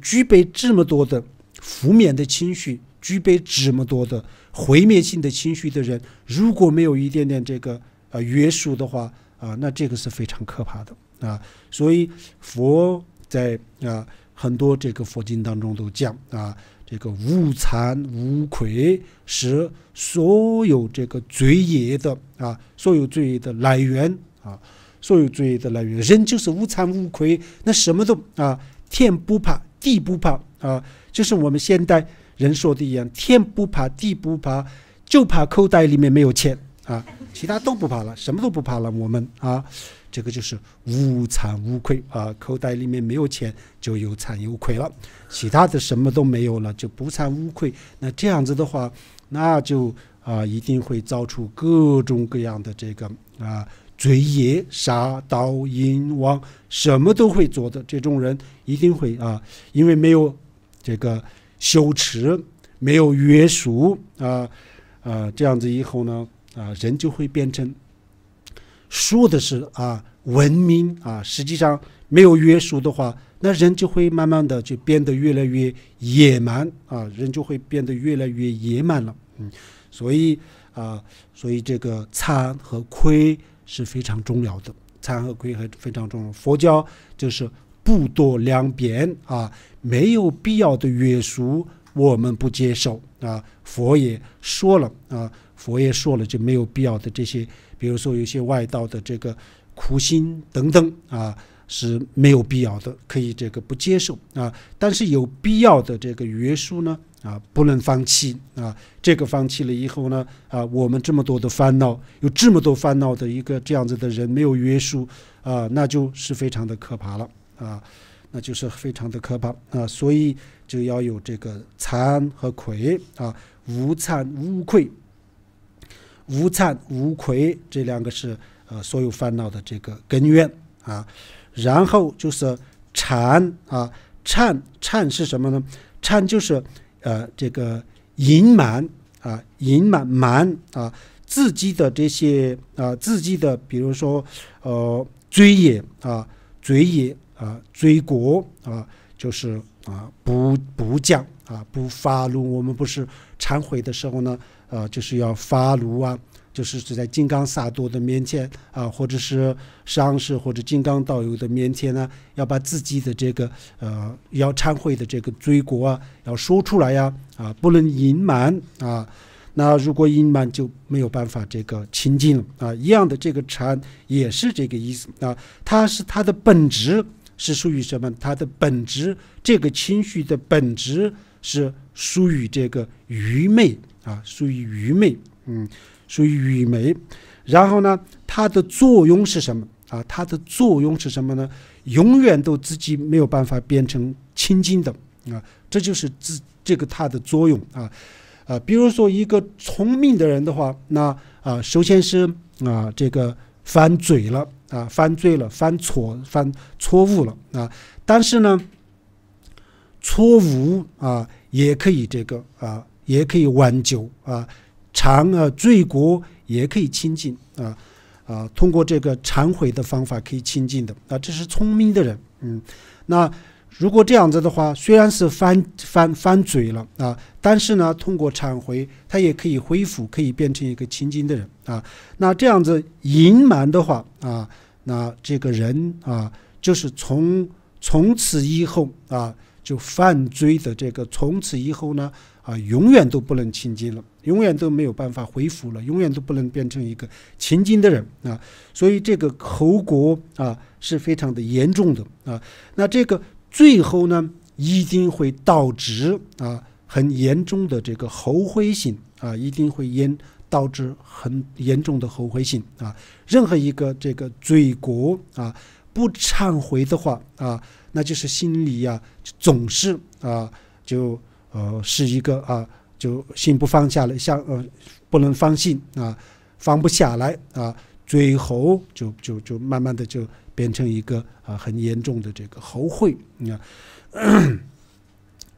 具备这么多的负面的情绪。具备这么多的毁灭性的情绪的人，如果没有一点点这个呃约束的话啊，那这个是非常可怕的啊。所以佛在啊很多这个佛经当中都讲啊，这个无惭无愧是所有这个罪业的啊，所有罪业的来源啊，所有罪业的来源。人就是无惭无愧，那什么都啊，天不怕地不怕啊，就是我们现代。人说的一样，天不怕地不怕，就怕口袋里面没有钱啊！其他都不怕了，什么都不怕了。我们啊，这个就是无惭无愧啊，口袋里面没有钱就有惭有愧了，其他的什么都没有了，就不惭无愧，那这样子的话，那就啊，一定会造出各种各样的这个啊，罪业杀盗淫妄，什么都会做的这种人，一定会啊，因为没有这个。羞耻，没有约束啊，啊，这样子以后呢，啊，人就会变成说的是啊，文明啊，实际上没有约束的话，那人就会慢慢的就变得越来越野蛮啊，人就会变得越来越野蛮了，嗯，所以啊，所以这个参和亏是非常重要的，参和亏还非常重要，佛教就是不多两边啊。没有必要的约束，我们不接受啊！佛也说了啊，佛也说了就没有必要的这些，比如说有些外道的这个苦心等等啊，是没有必要的，可以这个不接受啊。但是有必要的这个约束呢啊，不能放弃啊！这个放弃了以后呢啊，我们这么多的烦恼，有这么多烦恼的一个这样子的人没有约束啊，那就是非常的可怕了啊。那就是非常的可怕啊，所以就要有这个惭和愧啊，无惭无愧，无惭无愧这两个是呃所有烦恼的这个根源啊。然后就是禅啊，禅禅是什么呢？禅就是呃这个隐瞒啊，隐瞒瞒啊自己的这些啊自己的比如说呃嘴也啊嘴也。啊，罪过啊，就是啊，不不降啊，不发怒。我们不是忏悔的时候呢，呃，就是要发怒啊，就是指在金刚萨多的面前啊，或者是上师或者金刚道友的面前呢，要把自己的这个呃要忏悔的这个罪过啊，要说出来呀，啊，不能隐瞒啊。那如果隐瞒就没有办法这个清净了啊。一样的这个禅也是这个意思啊，它是它的本质。是属于什么？它的本质，这个情绪的本质是属于这个愚昧啊，属于愚昧，嗯，属于愚昧。然后呢，它的作用是什么？啊，它的作用是什么呢？永远都自己没有办法变成清净的啊，这就是自这个它的作用啊啊。比如说一个聪明的人的话，那啊，首先是啊这个反嘴了。啊，犯罪了，犯错，犯错误了啊！但是呢，错误啊，也可以这个啊，也可以挽救啊，常啊罪过也可以清净啊啊，通过这个忏悔的方法可以清净的啊，这是聪明的人，嗯，那。如果这样子的话，虽然是翻翻翻嘴了啊，但是呢，通过忏悔，他也可以恢复，可以变成一个清净的人啊。那这样子隐瞒的话啊，那这个人啊，就是从从此以后啊，就犯罪的这个从此以后呢啊，永远都不能清净了，永远都没有办法恢复了，永远都不能变成一个清净的人啊。所以这个口果啊是非常的严重的啊。那这个。最后呢，一定会导致啊很严重的这个后悔心啊，一定会严导致很严重的后悔心啊。任何一个这个罪过啊，不忏悔的话啊，那就是心里呀总是啊就呃是一个啊就心不放下来，想呃不能放心啊放不下来啊，最后就就就慢慢的就。变成一个啊很严重的这个后悔啊，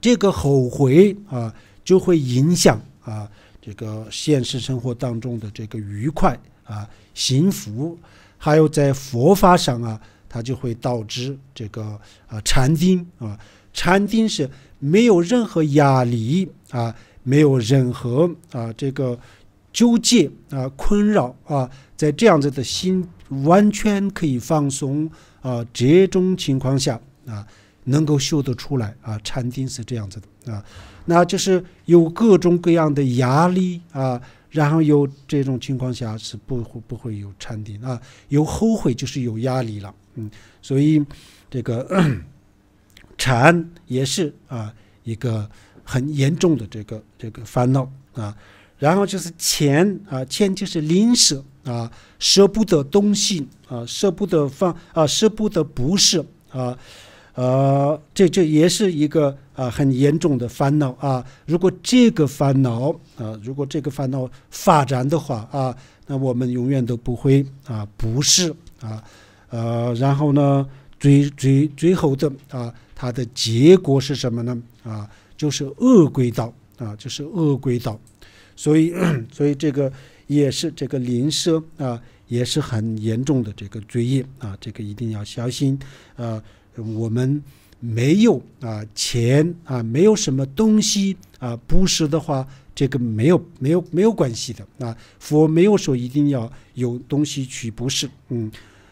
这个后悔啊就会影响啊这个现实生活当中的这个愉快啊幸福，还有在佛法上啊，它就会导致这个啊禅定啊，禅定是没有任何压力啊，没有任何啊这个纠结啊困扰啊，在这样子的心。完全可以放松啊，这种情况下啊，能够修得出来啊，禅定是这样子的啊。那就是有各种各样的压力啊，然后有这种情况下是不会不会有禅定啊，有后悔就是有压力了，嗯，所以这个禅 <coughs> 也是啊一个很严重的这个这个烦恼啊。然后就是钱啊，钱就是吝啬。啊，舍不得东西啊，舍不得放啊，舍不得不是啊，呃，这这也是一个啊很严重的烦恼啊。如果这个烦恼啊，如果这个烦恼发展的话啊，那我们永远都不会啊不是啊呃，然后呢，最最最后的啊，它的结果是什么呢？啊，就是恶鬼道啊，就是恶鬼道。所以，<coughs> 所以这个。也是这个灵啬啊，也是很严重的这个罪业啊，这个一定要小心。呃，我们没有啊钱啊，没有什么东西啊，不是的话，这个没有没有没有关系的啊。佛没有说一定要有东西去不是，嗯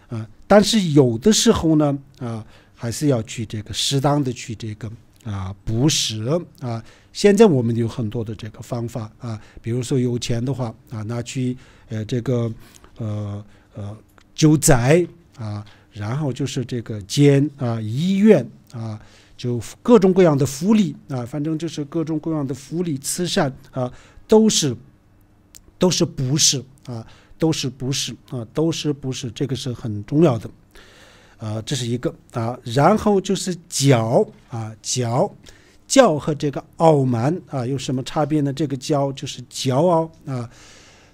啊，但是有的时候呢啊，还是要去这个适当的去这个。啊，不是啊！现在我们有很多的这个方法啊，比如说有钱的话啊，拿去呃这个呃呃救灾啊，然后就是这个捐啊，医院啊，就各种各样的福利啊，反正就是各种各样的福利、慈善啊，都是都是不是啊，都是不是啊，都是不是，这个是很重要的。呃，这是一个啊，然后就是骄啊，骄，骄和这个傲慢啊有什么差别呢？这个骄就是骄傲啊，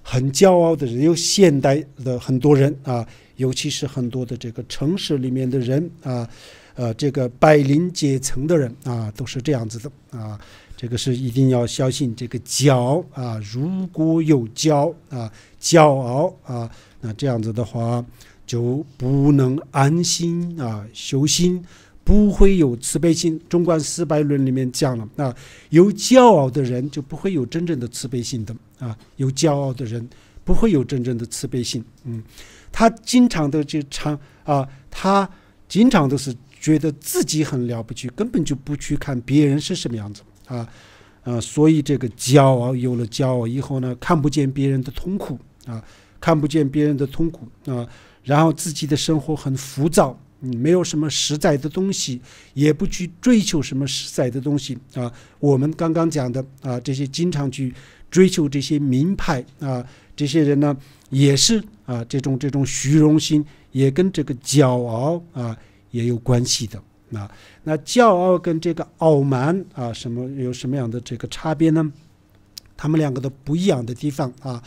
很骄傲的人，有现代的很多人啊，尤其是很多的这个城市里面的人啊，呃，这个白领阶层的人啊，都是这样子的啊，这个是一定要相信这个骄啊，如果有骄啊，骄傲啊，那这样子的话。就不能安心啊，修心不会有慈悲心。《中观四百论》里面讲了，那有骄傲的人就不会有真正的慈悲心的啊。有骄傲的人不会有真正的慈悲心。嗯，他经常的就常啊，他经常都是觉得自己很了不起，根本就不去看别人是什么样子啊，啊，所以这个骄傲有了骄傲以后呢，看不见别人的痛苦啊，看不见别人的痛苦啊。然后自己的生活很浮躁，你没有什么实在的东西，也不去追求什么实在的东西啊。我们刚刚讲的啊，这些经常去追求这些名牌啊，这些人呢，也是啊，这种这种虚荣心也跟这个骄傲啊也有关系的啊。那骄傲跟这个傲慢啊，什么有什么样的这个差别呢？他们两个的不一样的地方啊，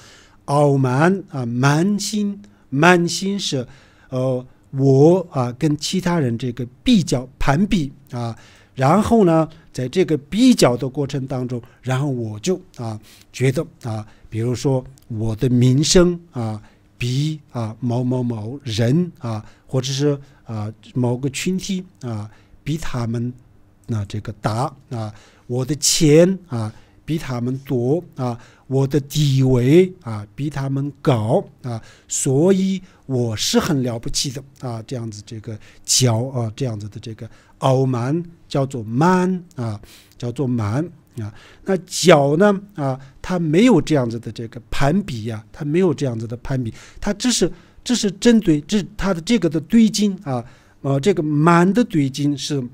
傲慢啊，蛮心。满心是，呃，我啊跟其他人这个比较攀比啊，然后呢，在这个比较的过程当中，然后我就啊觉得啊，比如说我的名声啊比啊某某某人啊，或者是啊某个群体啊比他们那这个大啊，我的钱啊比他们多啊。我的地位啊，比他们高啊，所以我是很了不起的啊。这样子，这个脚啊，这样子的这个傲慢叫做 man 啊，叫做 man 啊。那脚呢啊，它没有这样子的这个攀比呀，它没有这样子的攀比，它只是这是针对这它的这个的堆金啊，呃，这个 man 的堆金是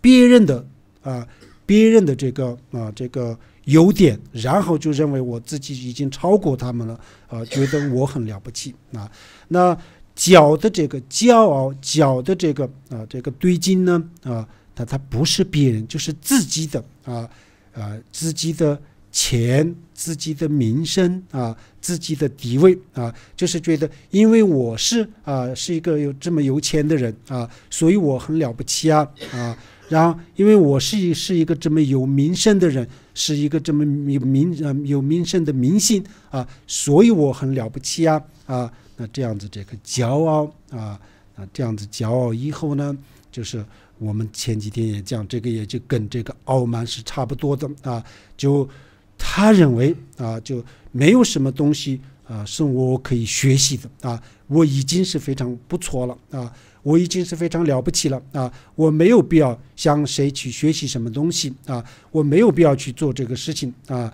别人的啊，别人的这个啊，这个。优点，然后就认为我自己已经超过他们了，啊，觉得我很了不起啊。那脚的这个骄傲，脚的这个啊，这个堆金呢，啊，它它不是别人，就是自己的啊，呃，自己的钱，自己的名声啊，自己的地位啊，就是觉得因为我是啊，是一个有这么有钱的人啊，所以我很了不起啊，啊。然后，因为我是是一个这么有名声的人，是一个这么有名呃有名声的明星啊，所以我很了不起啊啊，那这样子这个骄傲啊啊这样子骄傲以后呢，就是我们前几天也讲这个也就跟这个傲慢是差不多的啊，就他认为啊就没有什么东西啊是我可以学习的啊，我已经是非常不错了啊。我已经是非常了不起了啊！我没有必要向谁去学习什么东西啊！我没有必要去做这个事情啊！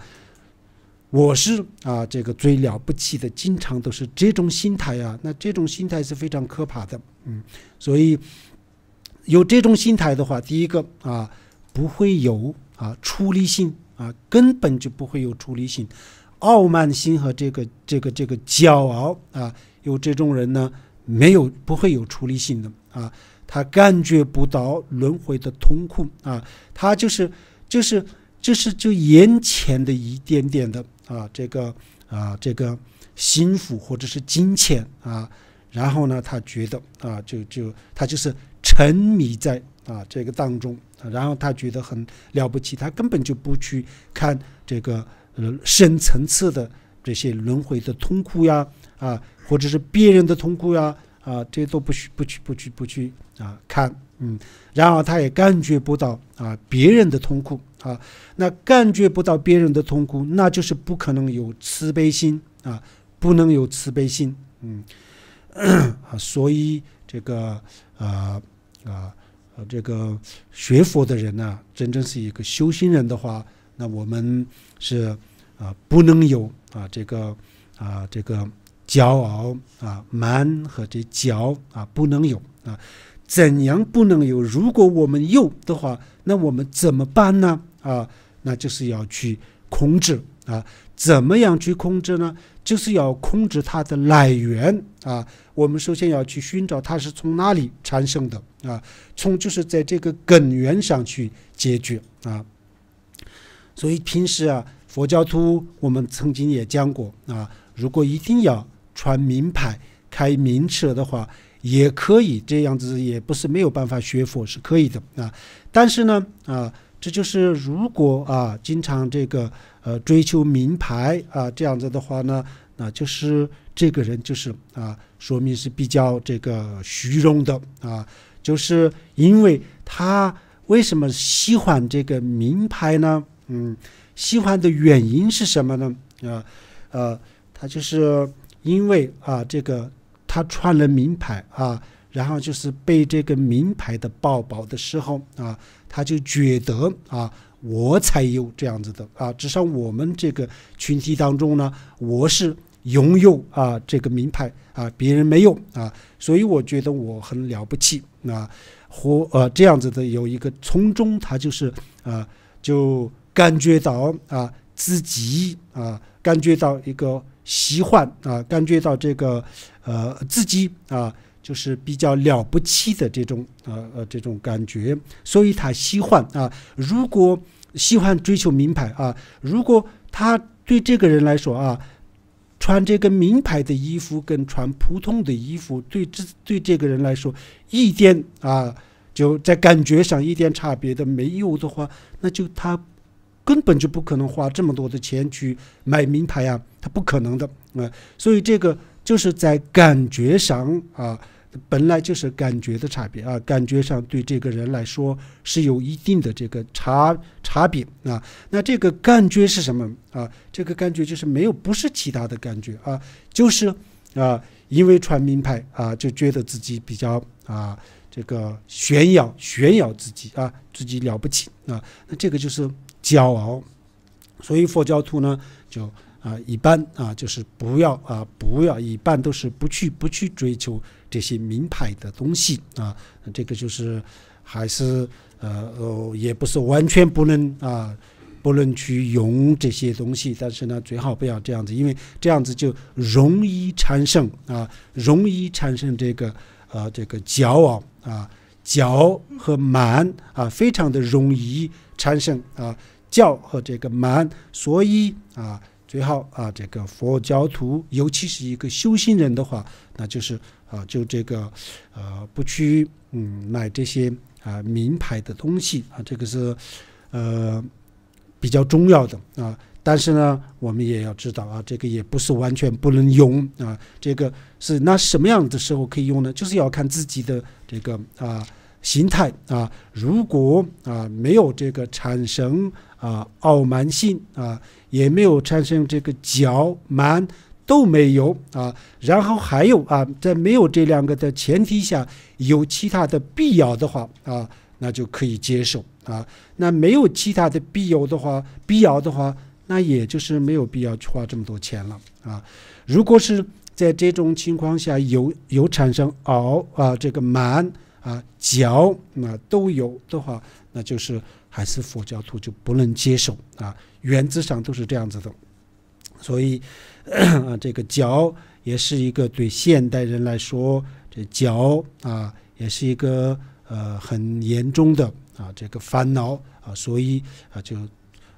我是啊，这个最了不起的，经常都是这种心态啊。那这种心态是非常可怕的，嗯。所以有这种心态的话，第一个啊，不会有啊，出离心啊，根本就不会有出离心，傲慢心和这个这个这个骄傲啊。有这种人呢。没有，不会有出离心的啊，他感觉不到轮回的痛苦啊，他就是，就是，就是就眼前的一点点的啊，这个啊，这个幸福或者是金钱啊，然后呢，他觉得啊，就就他就是沉迷在啊这个当中，然后他觉得很了不起，他根本就不去看这个呃深层次的这些轮回的痛苦呀。啊，或者是别人的痛苦呀，啊，这都不去、不去、不去、不去啊，看，嗯，然而他也感觉不到啊，别人的痛苦啊，那感觉不到别人的痛苦，那就是不可能有慈悲心啊，不能有慈悲心，嗯，<coughs> 啊，所以这个啊啊呃，这个学佛的人呢，真正是一个修行人的话，那我们是啊，不能有啊，这个啊，这个。骄傲啊，蛮和这骄啊不能有啊，怎样不能有？如果我们有的话，那我们怎么办呢？啊，那就是要去控制啊，怎么样去控制呢？就是要控制它的来源啊，我们首先要去寻找它是从哪里产生的啊，从就是在这个根源上去解决啊。所以平时啊，佛教徒我们曾经也讲过啊，如果一定要穿名牌、开名车的话，也可以这样子，也不是没有办法学佛，是可以的啊。但是呢，啊，这就是如果啊，经常这个呃追求名牌啊这样子的话呢，啊，就是这个人就是啊，说明是比较这个虚荣的啊。就是因为他为什么喜欢这个名牌呢？嗯，喜欢的原因是什么呢？啊，呃，他就是。因为啊，这个他穿了名牌啊，然后就是被这个名牌的包包的时候啊，他就觉得啊，我才有这样子的啊，至少我们这个群体当中呢，我是拥有啊这个名牌啊，别人没有啊，所以我觉得我很了不起啊，或呃这样子的有一个从中他就是啊，就感觉到啊自己啊感觉到一个。喜欢啊，感觉到这个呃自己啊，就是比较了不起的这种呃呃这种感觉，所以他喜欢啊。如果喜欢追求名牌啊，如果他对这个人来说啊，穿这个名牌的衣服跟穿普通的衣服，对这对这个人来说一点啊就在感觉上一点差别的没有的话，那就他根本就不可能花这么多的钱去买名牌啊。他不可能的啊，所以这个就是在感觉上啊，本来就是感觉的差别啊，感觉上对这个人来说是有一定的这个差差别啊。那这个感觉是什么啊？这个感觉就是没有，不是其他的感觉啊，就是啊，因为传名牌啊，就觉得自己比较啊，这个炫耀炫耀自己啊，自己了不起啊。那这个就是骄傲，所以佛教徒呢就。啊，一般啊，就是不要啊，不要，一般都是不去不去追求这些名牌的东西啊。这个就是还是呃，也不是完全不能啊，不能去用这些东西。但是呢，最好不要这样子，因为这样子就容易产生啊，容易产生这个呃，这个骄傲啊，骄和蛮啊，非常的容易产生啊，骄和这个蛮。所以啊。最好啊，这个佛教徒，尤其是一个修行人的话，那就是啊，就这个呃，不去嗯买这些啊名牌的东西啊，这个是呃比较重要的啊。但是呢，我们也要知道啊，这个也不是完全不能用啊，这个是那什么样的时候可以用呢？就是要看自己的这个啊心态啊。如果啊没有这个产生。啊，傲慢心啊，也没有产生这个骄蛮，都没有啊。然后还有啊，在没有这两个的前提下，有其他的必要的话啊，那就可以接受啊。那没有其他的必要的话，必要的话，那也就是没有必要去花这么多钱了啊。如果是在这种情况下有有产生傲啊，这个蛮啊，骄那都有的话，那就是。还是佛教徒就不能接受啊，原则上都是这样子的，所以，<clears throat> 啊，这个骄也是一个对现代人来说，这骄啊，也是一个呃很严重的啊这个烦恼啊，所以啊就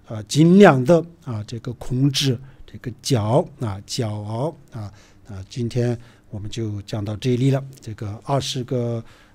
啊尽量的啊这个控制这个骄啊骄啊啊，今天我们就讲到这里了，这个二十个。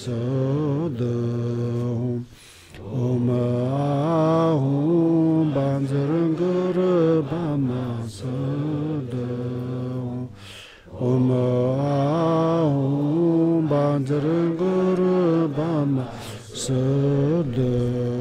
sodom omahum banzarangara bama sodom omahum banzarangara bama sodom